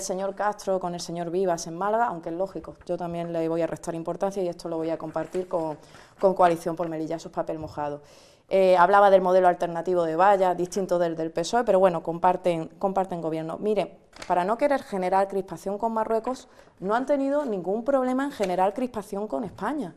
señor Castro con el señor Vivas en Málaga, aunque es lógico, yo también le voy a restar importancia y esto lo voy a compartir con, con Coalición por Melilla, sus papel mojado. Eh, hablaba del modelo alternativo de Valla, distinto del del PSOE, pero bueno, comparten, comparten gobierno. Mire, para no querer generar crispación con Marruecos, no han tenido ningún problema en generar crispación con España,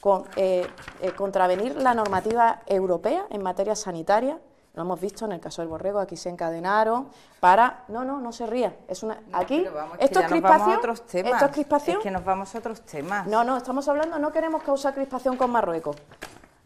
con eh, eh, contravenir la normativa europea en materia sanitaria, lo hemos visto en el caso del borrego, aquí se encadenaron para... No, no, no se ría. Es una... aquí, esto, es crispación, otros esto es crispación. que nos vamos a otros temas. No, no, estamos hablando, no queremos causar crispación con Marruecos.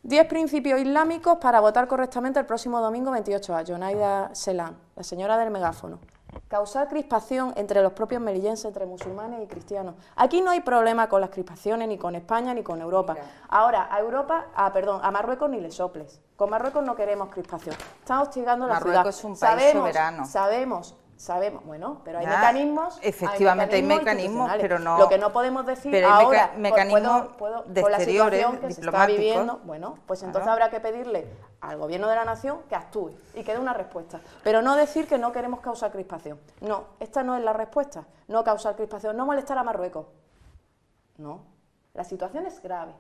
Diez principios islámicos para votar correctamente el próximo domingo 28 a Yonaida Selam, la señora del megáfono. Causar crispación entre los propios melillenses, entre musulmanes y cristianos. Aquí no hay problema con las crispaciones, ni con España, ni con Europa. Ahora, a Europa, a perdón, a Marruecos ni le soples. Con Marruecos no queremos crispación. Estamos hostigando la Marruecos es un país sabemos, soberano. Sabemos sabemos, bueno, pero hay mecanismos. Efectivamente, hay mecanismos, pero no. Lo que no podemos decir ahora, pues, mecanismo de con la situación que está viviendo, bueno, pues entonces habrá que pedirle al gobierno de la nación que actúe y que dé una respuesta. Pero no decir que no queremos causar crispación. No, esta no es la respuesta. No causar crispación, no molestar a Marruecos. No, la situación es grave.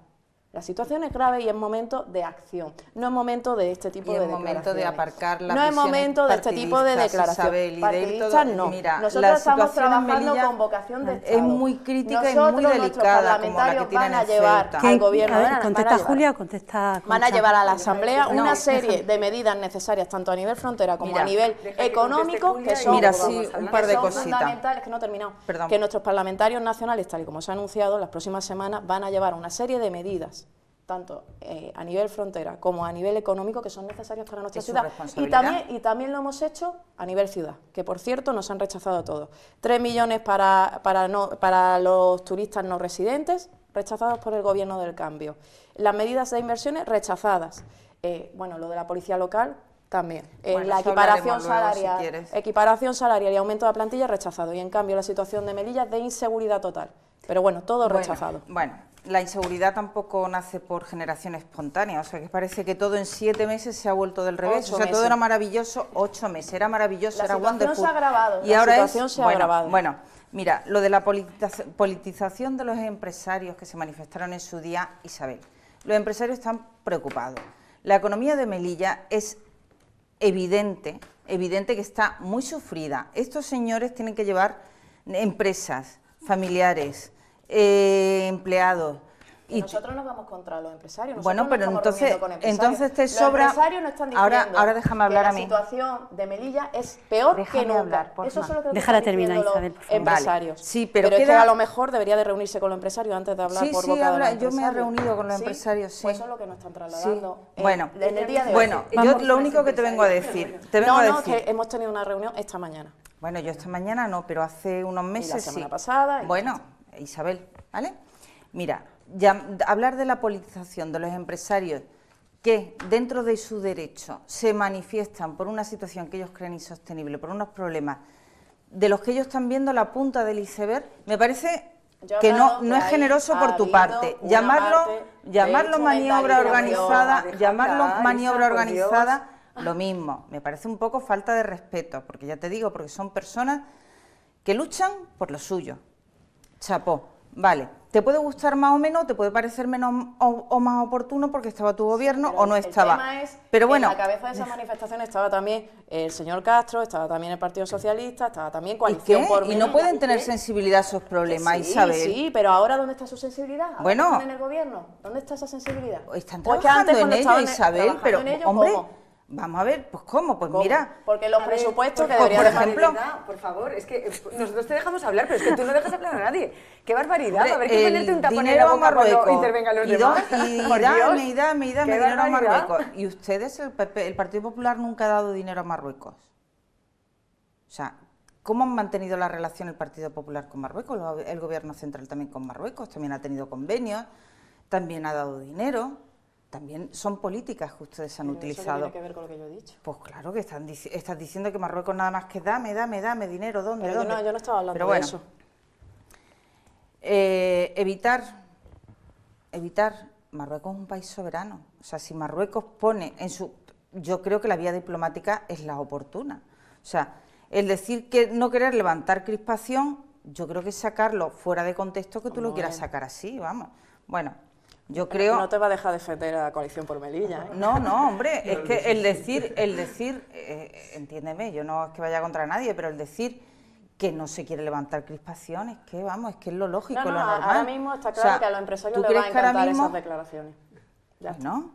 La situación es grave y es momento de acción, no es momento de este tipo y de declaraciones... momento de aparcar la No es momento de este tipo de declaraciones. Partidistas no. Mira, Nosotros estamos trabajando con vocación de Estado. Es muy crítica Nosotros, y muy delicada como la que van a llevar al gobierno. Ver, contesta van a Julia, contesta, Van a llevar a la Asamblea una serie de medidas necesarias tanto a nivel frontera como a nivel económico que son, un par de fundamentales, que no he terminado, que nuestros parlamentarios nacionales, tal y como se ha anunciado, las próximas semanas van a llevar una serie de medidas tanto eh, a nivel frontera como a nivel económico, que son necesarios para nuestra ciudad. Y también, y también lo hemos hecho a nivel ciudad, que por cierto nos han rechazado todos. Tres millones para, para, no, para los turistas no residentes, rechazados por el Gobierno del Cambio. Las medidas de inversiones rechazadas. Eh, bueno, lo de la policía local, también. Eh, la equiparación salarial, equiparación salarial y aumento de plantilla rechazado. Y en cambio la situación de Melilla es de inseguridad total. Pero bueno, todo rechazado. Bueno, la inseguridad tampoco nace por generación espontánea, o sea que parece que todo en siete meses se ha vuelto del revés, o sea, todo era maravilloso, ocho meses, era maravilloso, era se y la ahora situación se ha bueno, Bueno, mira, lo de la politización de los empresarios que se manifestaron en su día, Isabel, los empresarios están preocupados. La economía de Melilla es evidente, evidente que está muy sufrida. Estos señores tienen que llevar empresas familiares, eh, empleados. nosotros nos vamos contra los empresarios. bueno, pero entonces, entonces te sobra. ahora, ahora déjame hablar a mí. La situación de Melilla es peor que nunca. Hablar, Eso es Déjala terminar, Isabel. Por favor. Empresarios. Sí, pero, que a lo mejor debería de reunirse con los empresarios antes de hablar por Yo me he reunido con los empresarios, sí. Pues eso es lo que nos están trasladando. Eh, bueno, bueno, yo lo único que te vengo a decir, te vengo a que hemos tenido una reunión esta mañana. Bueno, yo esta mañana no, pero hace unos meses sí. la semana pasada. Bueno Isabel, ¿vale? Mira, hablar de la politización de los empresarios que dentro de su derecho se manifiestan por una situación que ellos creen insostenible, por unos problemas de los que ellos están viendo la punta del iceberg, me parece que no, es generoso por tu parte. Llamarlo, maniobra organizada, llamarlo maniobra organizada, lo mismo. Me parece un poco falta de respeto, porque ya te digo, porque son personas que luchan por lo suyo, Chapó, vale. Te puede gustar más o menos, te puede parecer menos o, más oportuno porque estaba tu gobierno o no estaba. El tema es, Pero bueno, en la cabeza de esa manifestación estaba también el señor Castro, estaba también el Partido Socialista, estaba también coalición ¿Y ¿Y no pueden tener sensibilidad a esos problemas, Isabel. Sí, pero ahora ¿dónde está su sensibilidad? ¿Ahora bueno, en el gobierno. ¿Dónde está esa sensibilidad? Están trabajando en ello, Isabel, pero hombre, Vamos a ver, pues cómo, pues mira. Porque los presupuestos que pues, deberían Por ejemplo, por favor, es que eh, nosotros te dejamos hablar, pero es que tú no dejas hablar a nadie. ¡Qué barbaridad! a ver, qué ponerte un tapón en la boca cuando intervengan los y demás. y, dame, dame, dinero a Marruecos. Y ustedes, el, el Partido Popular, nunca ha dado dinero a Marruecos. O sea, ¿Cómo han mantenido la relación el Partido Popular con Marruecos? El Gobierno Central también con Marruecos, también ha tenido convenios, también ha dado dinero también son políticas que ustedes han utilizado. Eso tiene que ver con lo que yo he dicho. Pues claro que están estás diciendo que Marruecos nada más que dame, dame, dame dinero, ¿dónde? dónde? no, yo, no, estaba hablando de eso. Eh, evitar, evitar. Marruecos es un país soberano. O sea, si Marruecos pone en su. Yo creo que la vía diplomática es la oportuna. O sea, el decir que no querer levantar crispación, yo creo que es sacarlo fuera de contexto que tú lo quieras sacar así, vamos. Bueno, yo creo... No te va a dejar defender a la coalición por Melilla. ¿eh? No, no, hombre, es que el decir, el decir, eh, entiéndeme, yo no es que vaya contra nadie, pero el decir que no se quiere levantar crispaciones, que vamos, es que es lo lógico, lo normal. Ahora mismo está claro que a los empresarios les van a encantar esas declaraciones. Ya ¿No?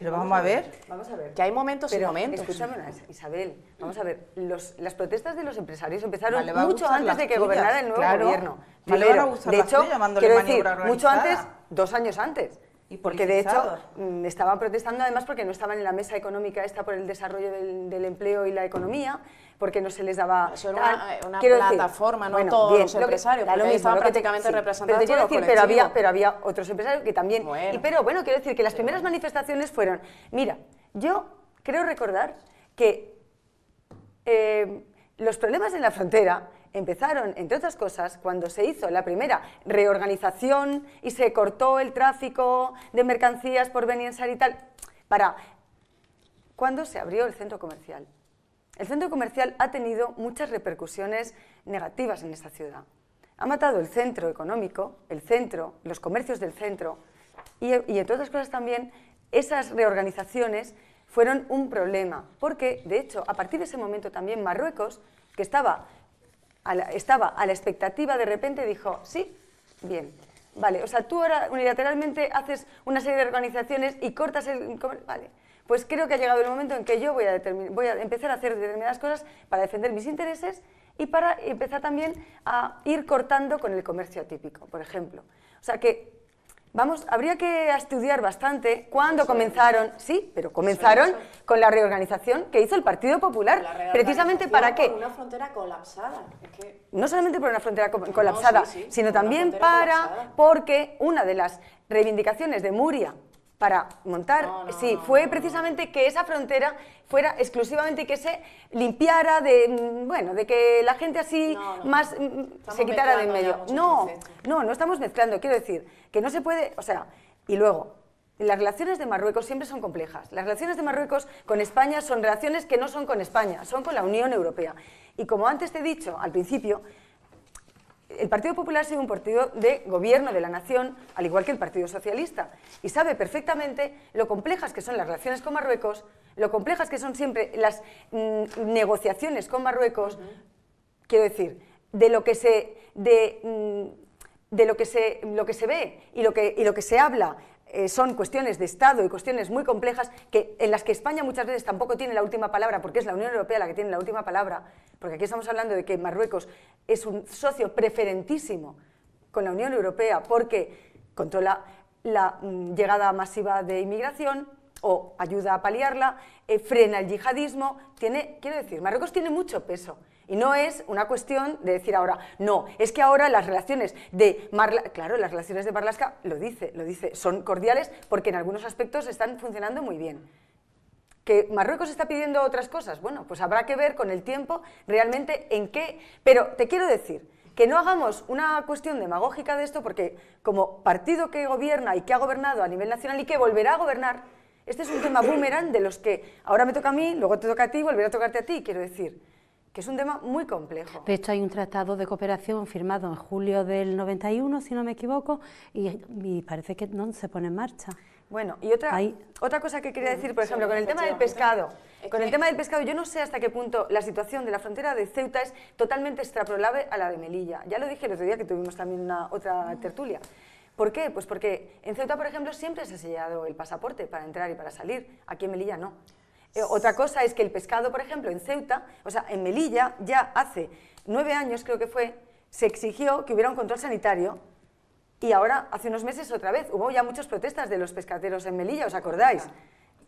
Pero vamos, a, ver. Vamos a ver. Que hay momentos y momentos. Escúchame una Isabel. Vamos a ver. Los, las protestas de los empresarios empezaron mucho antes de que gobernara el nuevo gobierno. de hecho, quiero decir, mucho antes, dos años antes. Y porque de hecho mm, estaban protestando además porque no estaban en la mesa económica esta por el desarrollo del, empleo y la economía, porque no se les daba... Ah, una, eh, plataforma, no todos los empresarios, lo que, prácticamente representados pero, decir, pero, había, pero había otros empresarios que también... pero bueno, quiero decir que las primeras manifestaciones fueron... Mira, yo creo recordar que eh, los problemas en la frontera empezaron, entre otras cosas, cuando se hizo la primera reorganización y se cortó el tráfico de mercancías por Beniensar y tal, para... cuando se abrió el centro comercial? El centro comercial ha tenido muchas repercusiones negativas en esta ciudad. Ha matado el centro económico, el centro, los comercios del centro, y, y entre otras cosas también, esas reorganizaciones fueron un problema, porque, de hecho, a partir de ese momento también Marruecos, que estaba estaba a la expectativa, de repente dijo, sí, bien. Vale, o sea, tú ahora unilateralmente haces una serie de organizaciones y cortas el... Vale, pues creo que ha llegado el momento en que yo voy a, voy a empezar a hacer determinadas cosas para defender mis intereses y para empezar también a ir cortando con el comercio atípico por ejemplo. O sea, que Vamos, habría que estudiar bastante cuándo comenzaron, sí, pero comenzaron con la reorganización que hizo el Partido Popular, precisamente para qué. Por una frontera colapsada. No solamente por una frontera colapsada, sino también para porque una de las reivindicaciones de Muria para montar. sí, fue precisamente que esa frontera fuera exclusivamente que se limpiara de, mm, bueno, de que la gente así más mm, mm, se quitara de en medio. No, no, no estamos mezclando. Quiero decir que no se puede, o sea, y luego las relaciones de Marruecos siempre son complejas. Las relaciones de Marruecos con España son relaciones que no son con España, son con la Unión Europea. Y como antes te he dicho al principio, el Partido Popular sigue un partido de gobierno de la nación, al igual que el Partido Socialista, y sabe perfectamente lo complejas que son las relaciones con Marruecos, lo complejas que son siempre las mm, negociaciones con Marruecos. Quiero decir, de lo que se... De, mm, de lo que se, lo que se ve y lo que, y lo que se habla eh, son cuestiones de Estado y cuestiones muy complejas que, en las que España muchas veces tampoco tiene la última palabra, porque es la Unión Europea la que tiene la última palabra, porque aquí estamos hablando de que Marruecos es un socio preferentísimo con la Unión Europea porque controla la mm, llegada masiva de inmigración o ayuda a paliarla, eh, frena el yihadismo, tiene, quiero decir, Marruecos tiene mucho peso y no es una cuestión de decir ahora, no, es que ahora las relaciones de Marlaska, claro, las relaciones de Marlaska, lo dice, lo dice, son cordiales porque en algunos aspectos están funcionando muy bien. ¿Que Marruecos está pidiendo otras cosas? Bueno, pues habrá que ver con el tiempo realmente en qué... Pero te quiero decir, que no hagamos una cuestión demagógica de esto, porque como partido que gobierna y que ha gobernado a nivel nacional y que volverá a gobernar, este es un tema boomerang de los que ahora me toca a mí, luego te toca a ti, volverá a tocarte a ti, quiero decir que es un tema muy complejo. De hecho, hay un tratado de cooperación firmado en julio del 91, si no me equivoco, y, parece que no se pone en marcha. Bueno, y otra, otra cosa que quería decir, por ejemplo, con el tema del pescado. Con el tema del pescado, yo no sé hasta qué punto la situación de la frontera de Ceuta es totalmente extrapolable a la de Melilla. Ya lo dije el otro día que tuvimos también una, otra tertulia. ¿Por qué? Pues porque en Ceuta, por ejemplo, siempre se ha sellado el pasaporte para entrar y para salir. Aquí en Melilla no. Eh, otra cosa es que el pescado, por ejemplo, en Ceuta, o sea, en Melilla, ya hace nueve años creo que fue, se exigió que hubiera un control sanitario y ahora, hace unos meses otra vez, hubo ya muchas protestas de los pescateros en Melilla, ¿os acordáis?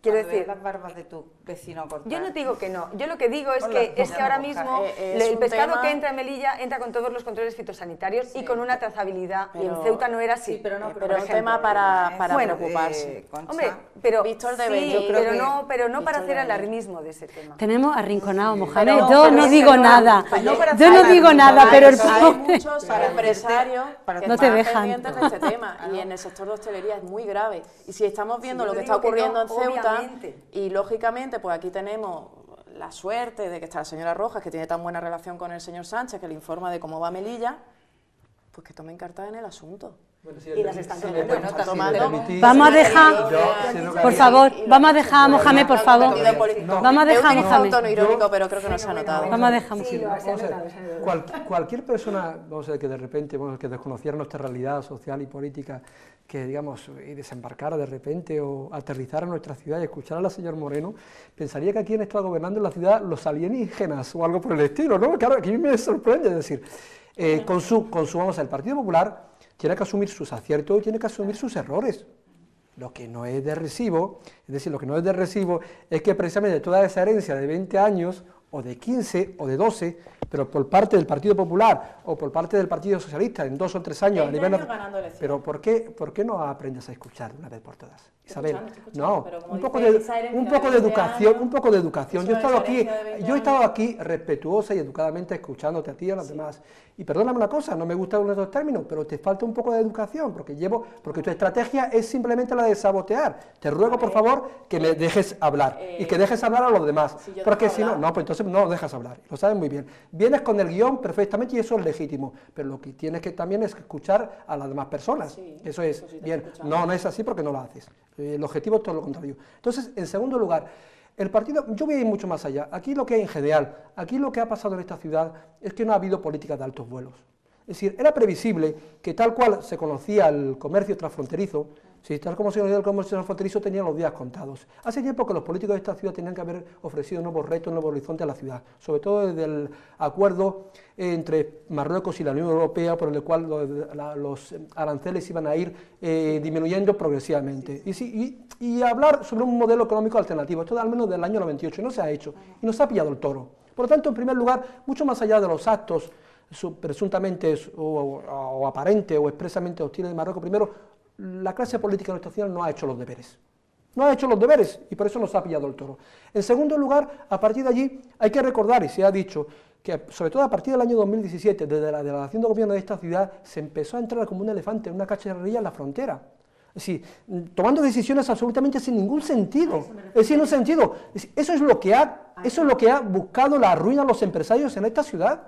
Quiero decir, las barbas de tu vecino Yo no digo que no. Yo lo que digo es que es que ahora mismo eh, eh, el pescado que entra en Melilla entra con todos los controles fitosanitarios y con una trazabilidad. y en Ceuta no era así. pero no, eh, es un tema para, preocuparse. Hombre, pero Víctor no, pero no para hacer alarmismo de ese tema. Tenemos arrinconado Mohamed. yo no digo nada. yo no digo nada, pero el hay muchos empresarios que no te dejan de este tema y en el sector de hostelería es muy grave. Y si estamos viendo lo que está ocurriendo en Ceuta y lógicamente, pues aquí tenemos la suerte de que está la señora Rojas, que tiene tan buena relación con el señor Sánchez, que le informa de cómo va Melilla, pues que tomen cartas en el asunto y las Vamos a dejar, por favor, vamos a dejar a Mohamed, por favor. vamos a dejar Mohamed. un tono irónico, pero creo que no se ha notado. Vamos a dejar Cualquier persona, vamos a que de repente, bueno, que desconociera nuestra realidad social y política, que digamos, y desembarcara de repente o aterrizara en nuestra ciudad y escuchara a la señora Moreno, pensaría que aquí en está gobernando la ciudad los alienígenas o algo por el estilo, ¿no? Claro, aquí me sorprende decir, con su, con su, vamos, el Partido Popular tiene que asumir sus aciertos y tiene que asumir sus errores. Lo que no es de recibo, es decir, lo que no es de recibo es que precisamente toda esa herencia de 20 años o de 15 o de 12, pero por parte del Partido Popular o por parte del Partido Socialista en dos o tres años a nivel... Pero ¿por qué, ¿por qué no aprendes a escuchar una vez por todas? no, un, poco de, un poco de educación, un poco de educación. Yo he estado aquí, yo he estado aquí respetuosa y educadamente escuchándote a ti y a los demás. Y perdóname una cosa, no me gusta gustan esos términos, pero te falta un poco de educación, porque llevo, porque tu estrategia es simplemente la de sabotear. Te ruego, por favor, que me eh, dejes hablar y que dejes hablar a los demás, porque si no, no, pues entonces no dejas hablar. Lo sabes muy bien. Vienes con el guión perfectamente y eso es legítimo, pero lo que tienes que también es escuchar a las demás personas. eso es bien. No, no es así porque no lo haces. Eh, el objetivo es todo lo contrario. Entonces, en segundo lugar, el partido, yo voy a ir mucho más allá. Aquí lo que hay en general, aquí lo que ha pasado en esta ciudad es que no ha habido política de altos vuelos. Es decir, era previsible que tal cual se conocía el comercio transfronterizo, Sí, tal como se el comercio tenía los días contados. Hace tiempo que los políticos de esta ciudad tenían que haber ofrecido nuevos retos, nuevos horizontes a la ciudad, sobre todo desde el acuerdo entre Marruecos y la Unión Europea, por el cual los, aranceles iban a ir eh, disminuyendo progresivamente. Y, hablar sobre un modelo económico alternativo, esto al menos del año 98, no se ha hecho y no se ha pillado el toro. Por lo tanto, en primer lugar, mucho más allá de los actos presuntamente o, aparente o o expresamente hostiles de Marruecos, primero la clase política no ha hecho los deberes. No ha hecho los deberes y por eso nos ha pillado el toro. En segundo lugar, a partir de allí hay que recordar, y se ha dicho, que sobre todo a partir del año 2017, desde la delegación de gobierno de esta ciudad, se empezó a entrar como un elefante en una cacharrería en la frontera. Es decir, tomando decisiones absolutamente sin ningún sentido. Es decir, un sentido. Eso es lo que ha, eso es lo que ha buscado la ruina a los empresarios en esta ciudad.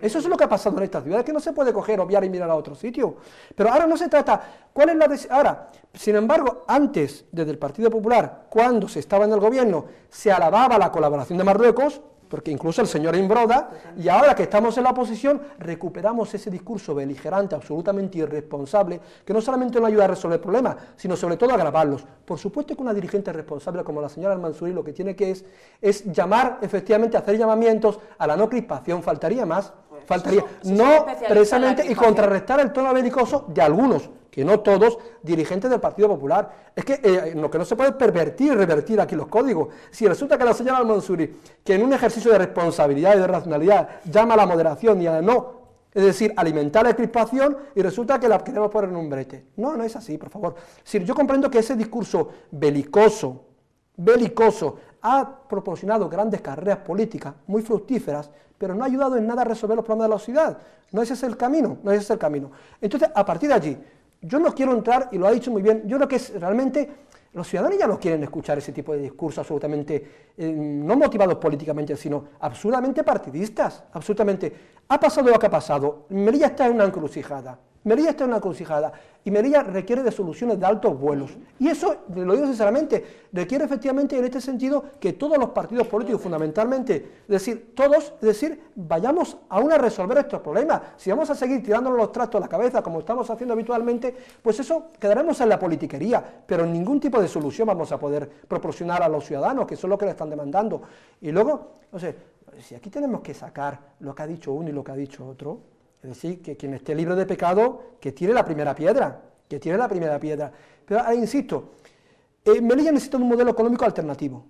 Eso es lo que ha pasado en esta ciudad, que no se puede coger, obviar y mirar a otro sitio. Pero ahora no se trata. ¿Cuál es la ahora? Sin embargo, antes, desde el Partido Popular, cuando se estaba en el gobierno, se alababa la colaboración de Marruecos porque incluso el señor Imbroda, y ahora que estamos en la oposición, recuperamos ese discurso beligerante, absolutamente irresponsable, que no solamente no ayuda a resolver problemas, sino sobre todo a agravarlos. Por supuesto que una dirigente responsable como la señora Almansurí lo que tiene que es, es llamar, efectivamente, hacer llamamientos a la no crispación, faltaría más, faltaría, no precisamente, y contrarrestar el tono belicoso de algunos, que no todos, dirigentes del Partido Popular. Es que eh, lo que no se puede pervertir, revertir aquí los códigos. Si resulta que la señora Monsuri, que en un ejercicio de responsabilidad y de racionalidad llama a la moderación y a no, es decir, alimentar la crispación y resulta que la queremos poner en un brete. No, no es así, por favor. Si yo comprendo que ese discurso belicoso, belicoso, ha proporcionado grandes carreras políticas muy fructíferas, pero no ha ayudado en nada a resolver los problemas de la ciudad. No ese es el camino, no ese es el camino. Entonces, a partir de allí, yo no quiero entrar, y lo ha dicho muy bien, yo creo que es realmente los ciudadanos ya no quieren escuchar ese tipo de discursos absolutamente, eh, no motivados políticamente, sino absolutamente partidistas, absolutamente. Ha pasado lo que ha pasado, Melilla está en una encrucijada. Melilla está en una encrucijada y Melilla requiere de soluciones de altos vuelos. Y eso, lo digo sinceramente, requiere efectivamente en este sentido que todos los partidos políticos, fundamentalmente, es decir, todos, es decir, vayamos aún a resolver estos problemas. Si vamos a seguir tirándonos los trastos a la cabeza como estamos haciendo habitualmente, pues eso quedaremos en la politiquería, pero ningún tipo de solución vamos a poder proporcionar a los ciudadanos, que son lo que le están demandando. Y luego, no sé, si aquí tenemos que sacar lo que ha dicho uno y lo que ha dicho otro, es decir, que quien esté libre de pecado, que tire la primera piedra, que tiene la primera piedra. Pero ahora insisto, eh, Melilla necesita un modelo económico alternativo.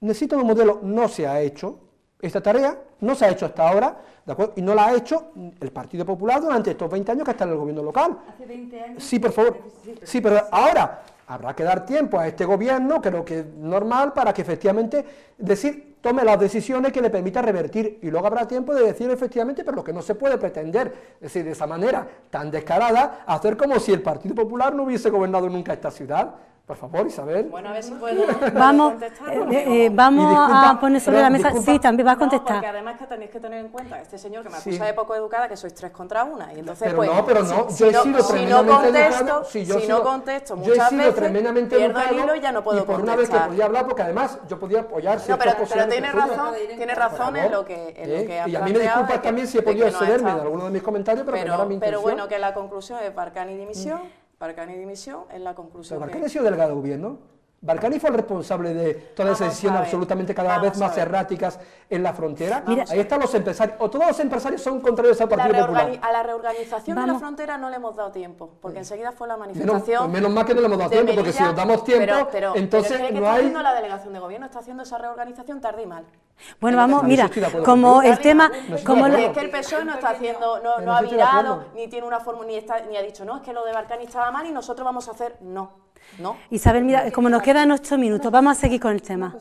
Necesita un modelo, no se ha hecho, esta tarea no se ha hecho hasta ahora, ¿de acuerdo? Y no la ha hecho el Partido Popular durante estos 20 años que está en el gobierno local. Hace 20 años. Sí, por favor. Sí, pero ahora, Habrá que dar tiempo a este gobierno, creo que es normal, para que efectivamente decir, tome las decisiones que le permita revertir y luego habrá tiempo de decir efectivamente, pero lo que no se puede pretender, es decir, de esa manera tan descarada, hacer como si el Partido Popular no hubiese gobernado nunca esta ciudad. Por favor, Isabel. Bueno, a ver si puedo. Vamos, eh, eh, eh, vamos a poner sobre la mesa. Sí, también vas a contestar. porque además que tenéis que tener en cuenta este señor que me acusa sí. de poco educada que sois tres contra una. Y entonces, pero pues, no, pero no. Si, yo he sido si no contesto, si, yo no contesto muchas veces, pierdo el hilo y ya no puedo y por una vez que podía hablar, porque además yo podía apoyar No, pero, pero tiene razón, tiene razón en lo que, ha lo Y a mí me disculpa también si he podido excederme de alguno de mis comentarios, pero, no mi intención. Pero bueno, que la conclusión es Barcani dimisión mm ni dimisión en la conclusión. qué ha sido delegado de gobierno. Barcani fue el responsable de todas esas decisiones absolutamente cada vez más erráticas en la frontera. Ahí están los empresarios, o todos los empresarios son contrarios al Partido Popular. A la reorganización de la frontera no le hemos dado tiempo, porque enseguida fue la manifestación. Menos, menos mal que no le hemos dado tiempo, porque si nos damos tiempo, pero, pero, entonces pero es que no la delegación de gobierno está haciendo esa reorganización tarde y mal. Bueno, vamos, mira, como el tema, como es que el PSOE no está haciendo, no, no ha virado, ni tiene una fórmula, ni, está, ni ha dicho no, es que lo de Barcani estaba mal y nosotros vamos a hacer no. Isabel, mira, como nos quedan ocho minutos, vamos a seguir con el tema.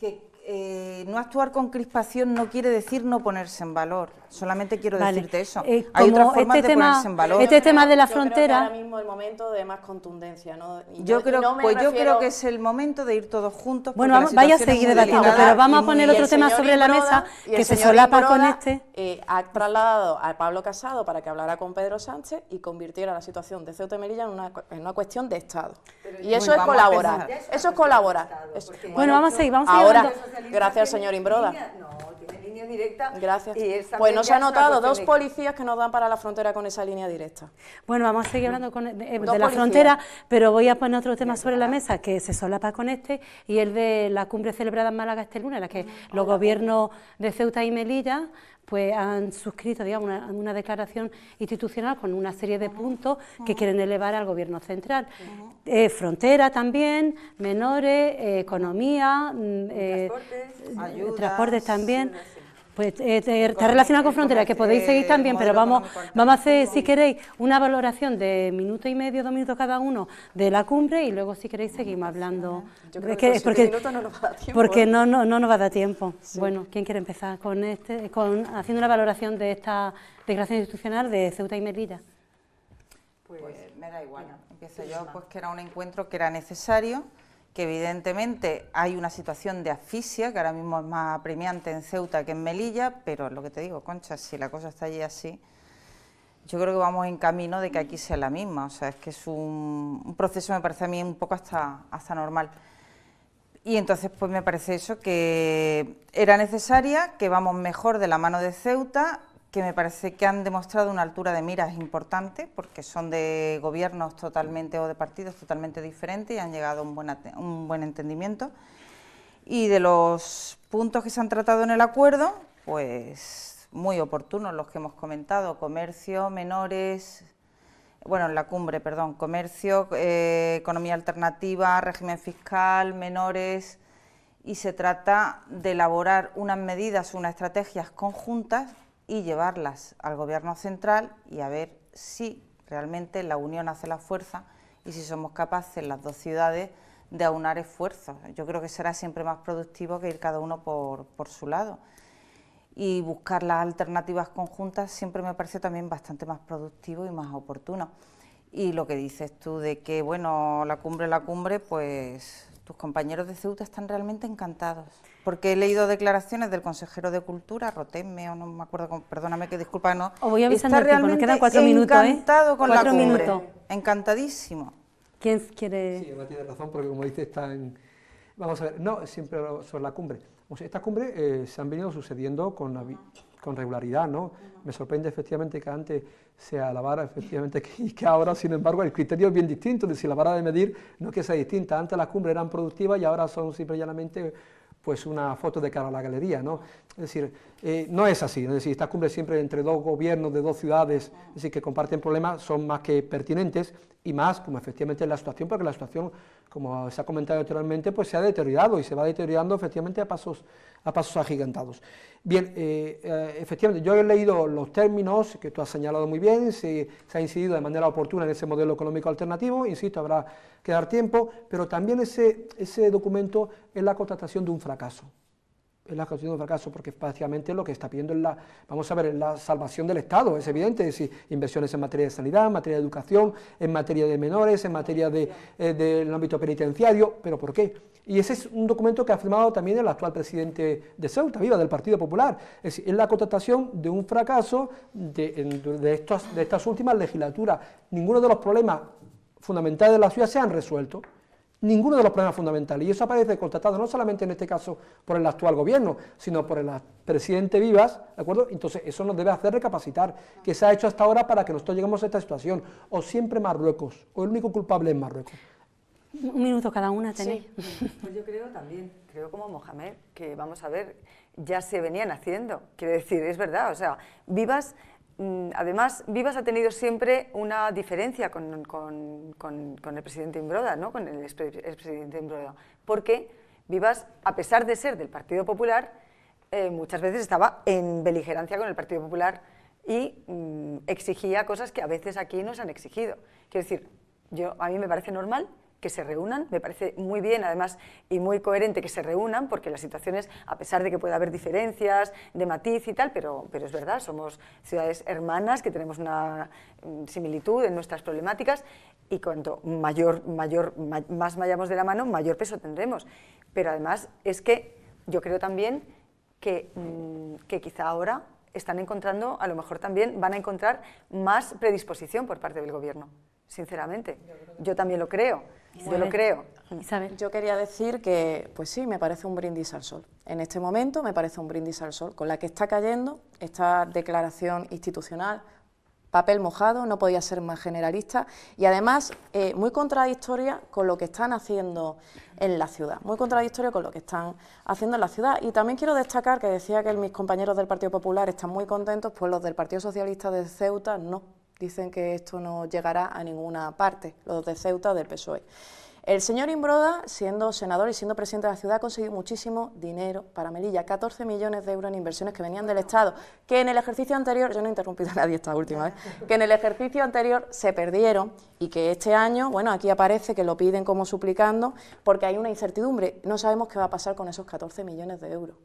Que eh, no actuar con crispación no quiere decir no ponerse en valor. Solamente quiero decirte eso. Eh, Hay otras formas este de tema, ponerse en valor. Este tema de la frontera. Creo ahora mismo el momento de más contundencia, ¿no? Yo, creo, pues yo creo que es el momento de ir todos juntos. Bueno, vaya a seguir debatiendo, pero vamos a poner otro tema sobre la mesa que se solapa con este. Eh, ha trasladado a Pablo Casado para que hablara con Pedro Sánchez y convirtiera la situación de Ceuta y Melilla en una, cuestión de Estado. y eso es colaborar. Eso es colaborar. Bueno, vamos a seguir, vamos a seguir. Ahora, gracias, señor Imbroda directa. Gracias. Y pues nos ha notado dos policías que nos dan para la frontera con esa línea directa. Bueno, vamos a seguir hablando con, eh, de, la frontera, pero voy a poner otro tema sobre la mesa que se solapa con este y el de la cumbre celebrada en Málaga este lunes, en la que mm, los gobiernos de Ceuta y Melilla pues han suscrito digamos, una, declaración institucional con una serie de ah, puntos que ah. quieren elevar al gobierno central. Ah. Eh, frontera también, menores, eh, economía, mm, transportes también. Pues eh, eh, está relacionado con fronteras, que podéis seguir también, eh, pero vamos, pues, vamos a hacer, pues, si queréis, una valoración de minuto y medio, dos minutos cada uno de la cumbre y luego, si queréis, seguimos hablando. Yo creo que, porque, no nos va a dar tiempo. Porque no, no, nos va a dar tiempo. Bueno, ¿quién quiere empezar con este, con haciendo una valoración de esta declaración institucional de Ceuta y Melilla? pues, pues me da igual. Empiezo yo, pues que era un encuentro que era necesario que evidentemente hay una situación de asfixia, que ahora mismo es más apremiante en Ceuta que en Melilla, pero lo que te digo, Concha, si la cosa está allí así, yo creo que vamos en camino de que aquí sea la misma, o sea, es que es un, un proceso, me parece a mí, un poco hasta, hasta normal. Y entonces, pues me parece eso, que era necesaria, que vamos mejor de la mano de Ceuta, que me parece que han demostrado una altura de miras importante, porque son de gobiernos totalmente o de partidos totalmente diferentes y han llegado a un buen, entendimiento. Y de los puntos que se han tratado en el acuerdo, pues muy oportunos los que hemos comentado, comercio, menores, bueno, en la cumbre, perdón, comercio, eh, economía alternativa, régimen fiscal, menores, y se trata de elaborar unas medidas, unas estrategias conjuntas y llevarlas al gobierno central y a ver si realmente la unión hace la fuerza y si somos capaces las dos ciudades de aunar esfuerzos. Yo creo que será siempre más productivo que ir cada uno por, su lado. Y buscar las alternativas conjuntas siempre me parece también bastante más productivo y más oportuno. Y lo que dices tú de que, bueno, la cumbre, la cumbre, pues tus compañeros de Ceuta están realmente encantados, porque he leído declaraciones del consejero de Cultura, Rotemme, o no me acuerdo, perdóname que disculpa, no. O voy Está realmente quedan cuatro minutos, ¿eh? encantado con la cumbre, encantadísimo. ¿Quién quiere...? Sí, Eva tiene razón, porque como dice, están... Vamos a ver, no, siempre sobre la cumbre. O sea, estas cumbres eh, se han venido sucediendo con la con regularidad, ¿no? Me sorprende efectivamente que antes se la vara, efectivamente, y que ahora, sin embargo, el criterio es bien distinto, de si la vara de medir no que sea distinta, antes las cumbres eran productivas y ahora son simple llanamente pues una foto de cara a la galería, ¿no? Es decir, eh, no es así, es decir, estas cumbres siempre entre dos gobiernos de dos ciudades, es que comparten problemas, son más que pertinentes y más, como efectivamente la situación, porque la situación como se ha comentado anteriormente, pues se ha deteriorado y se va deteriorando efectivamente a pasos, a pasos agigantados. Bien, eh, eh, efectivamente, yo he leído los términos que tú has señalado muy bien, se, se, ha incidido de manera oportuna en ese modelo económico alternativo, insisto, habrá que dar tiempo, pero también ese, ese documento es la constatación de un fracaso es la contratación de fracaso, porque básicamente lo que está pidiendo es la, vamos a ver, la salvación del Estado, es evidente, es decir, inversiones en materia de sanidad, en materia de educación, en materia de menores, en materia de, eh, del ámbito penitenciario, pero ¿por qué? Y ese es un documento que ha firmado también el actual presidente de Ceuta, viva, del Partido Popular, es decir, es la constatación de un fracaso de, de estas últimas legislaturas. Ninguno de los problemas fundamentales de la ciudad se han resuelto ninguno de los problemas fundamentales. Y eso aparece contratado no solamente en este caso por el actual gobierno, sino por el presidente Vivas, ¿de acuerdo? Entonces eso nos debe hacer recapacitar que se ha hecho hasta ahora para que nosotros lleguemos a esta situación. O siempre Marruecos, o el único culpable es Marruecos. Un minuto cada una tenéis. Pues yo creo también, creo como Mohamed, que vamos a ver, ya se venían haciendo. Quiero decir, es verdad, o sea, Vivas Mm, además, Vivas ha tenido siempre una diferencia con, el presidente Imbroda, ¿no? con el expresidente Imbroda, porque Vivas, a pesar de ser del Partido Popular, eh, muchas veces estaba en beligerancia con el Partido Popular y mm, exigía cosas que a veces aquí no se han exigido. Quiero decir, yo, a mí me parece normal que se reúnan, me parece muy bien además y muy coherente que se reúnan, porque las situaciones, a pesar de que pueda haber diferencias de matiz y tal, pero, es verdad, somos ciudades hermanas que tenemos una mm, similitud en nuestras problemáticas y cuanto mayor, mayor, más vayamos de la mano, mayor peso tendremos. Pero además es que yo creo también que, mm, que quizá ahora están encontrando, a lo mejor también van a encontrar más predisposición por parte del Gobierno sinceramente. Yo también lo creo, yo lo creo. Yo quería decir que, pues sí, me parece un brindis al sol. En este momento me parece un brindis al sol, con la que está cayendo esta declaración institucional, papel mojado, no podía ser más generalista y además eh, muy contradictoria con lo que están haciendo en la ciudad, muy contradictoria con lo que están haciendo en la ciudad. Y también quiero destacar que decía que mis compañeros del Partido Popular están muy contentos, pues los del Partido Socialista de Ceuta no Dicen que esto no llegará a ninguna parte, los de Ceuta del PSOE. El señor Imbroda, siendo senador y siendo presidente de la ciudad, ha conseguido muchísimo dinero para Melilla, 14 millones de euros en inversiones que venían del Estado, que en el ejercicio anterior, yo no he interrumpido nadie esta última ¿eh? que en el ejercicio anterior se perdieron y que este año, bueno, aquí aparece que lo piden como suplicando, porque hay una incertidumbre, no sabemos qué va a pasar con esos 14 millones de euros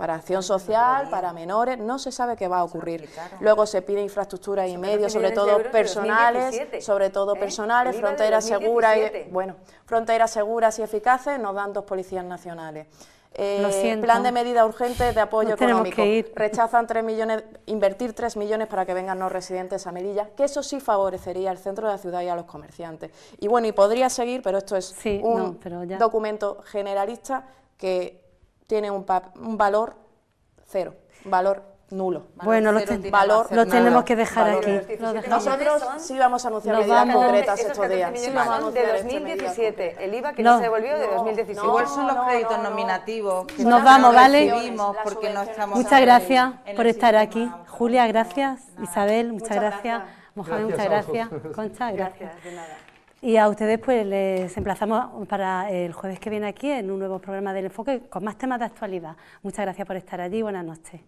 para acción social, para menores, no se sabe qué va a ocurrir. Luego se pide infraestructura y medios, sobre todo ¿eh? personales, sobre todo personales, fronteras seguras y bueno, fronteras seguras y eficaces nos dan dos policías nacionales. Eh, plan de medidas urgentes de apoyo económico. Rechazan 3 millones, invertir 3 millones para que vengan los residentes a Melilla, que eso sí favorecería al centro de la ciudad y a los comerciantes. Y bueno, y podría seguir, pero esto es un documento generalista que tiene un, valor cero, valor nulo. Bueno, los, tenemos que dejar aquí. Nosotros sí vamos a anunciar Nos medidas concretas estos días. de 2017, el IVA que no, se devolvió de 2017. Igual son los créditos nominativos. Que Nos vamos, ¿vale? muchas gracias por estar aquí. Julia, gracias. Isabel, muchas, gracias. Mohamed, muchas gracias. Concha, gracias. Y a ustedes pues les emplazamos para el jueves que viene aquí en un nuevo programa del Enfoque con más temas de actualidad. Muchas gracias por estar allí y buenas noches.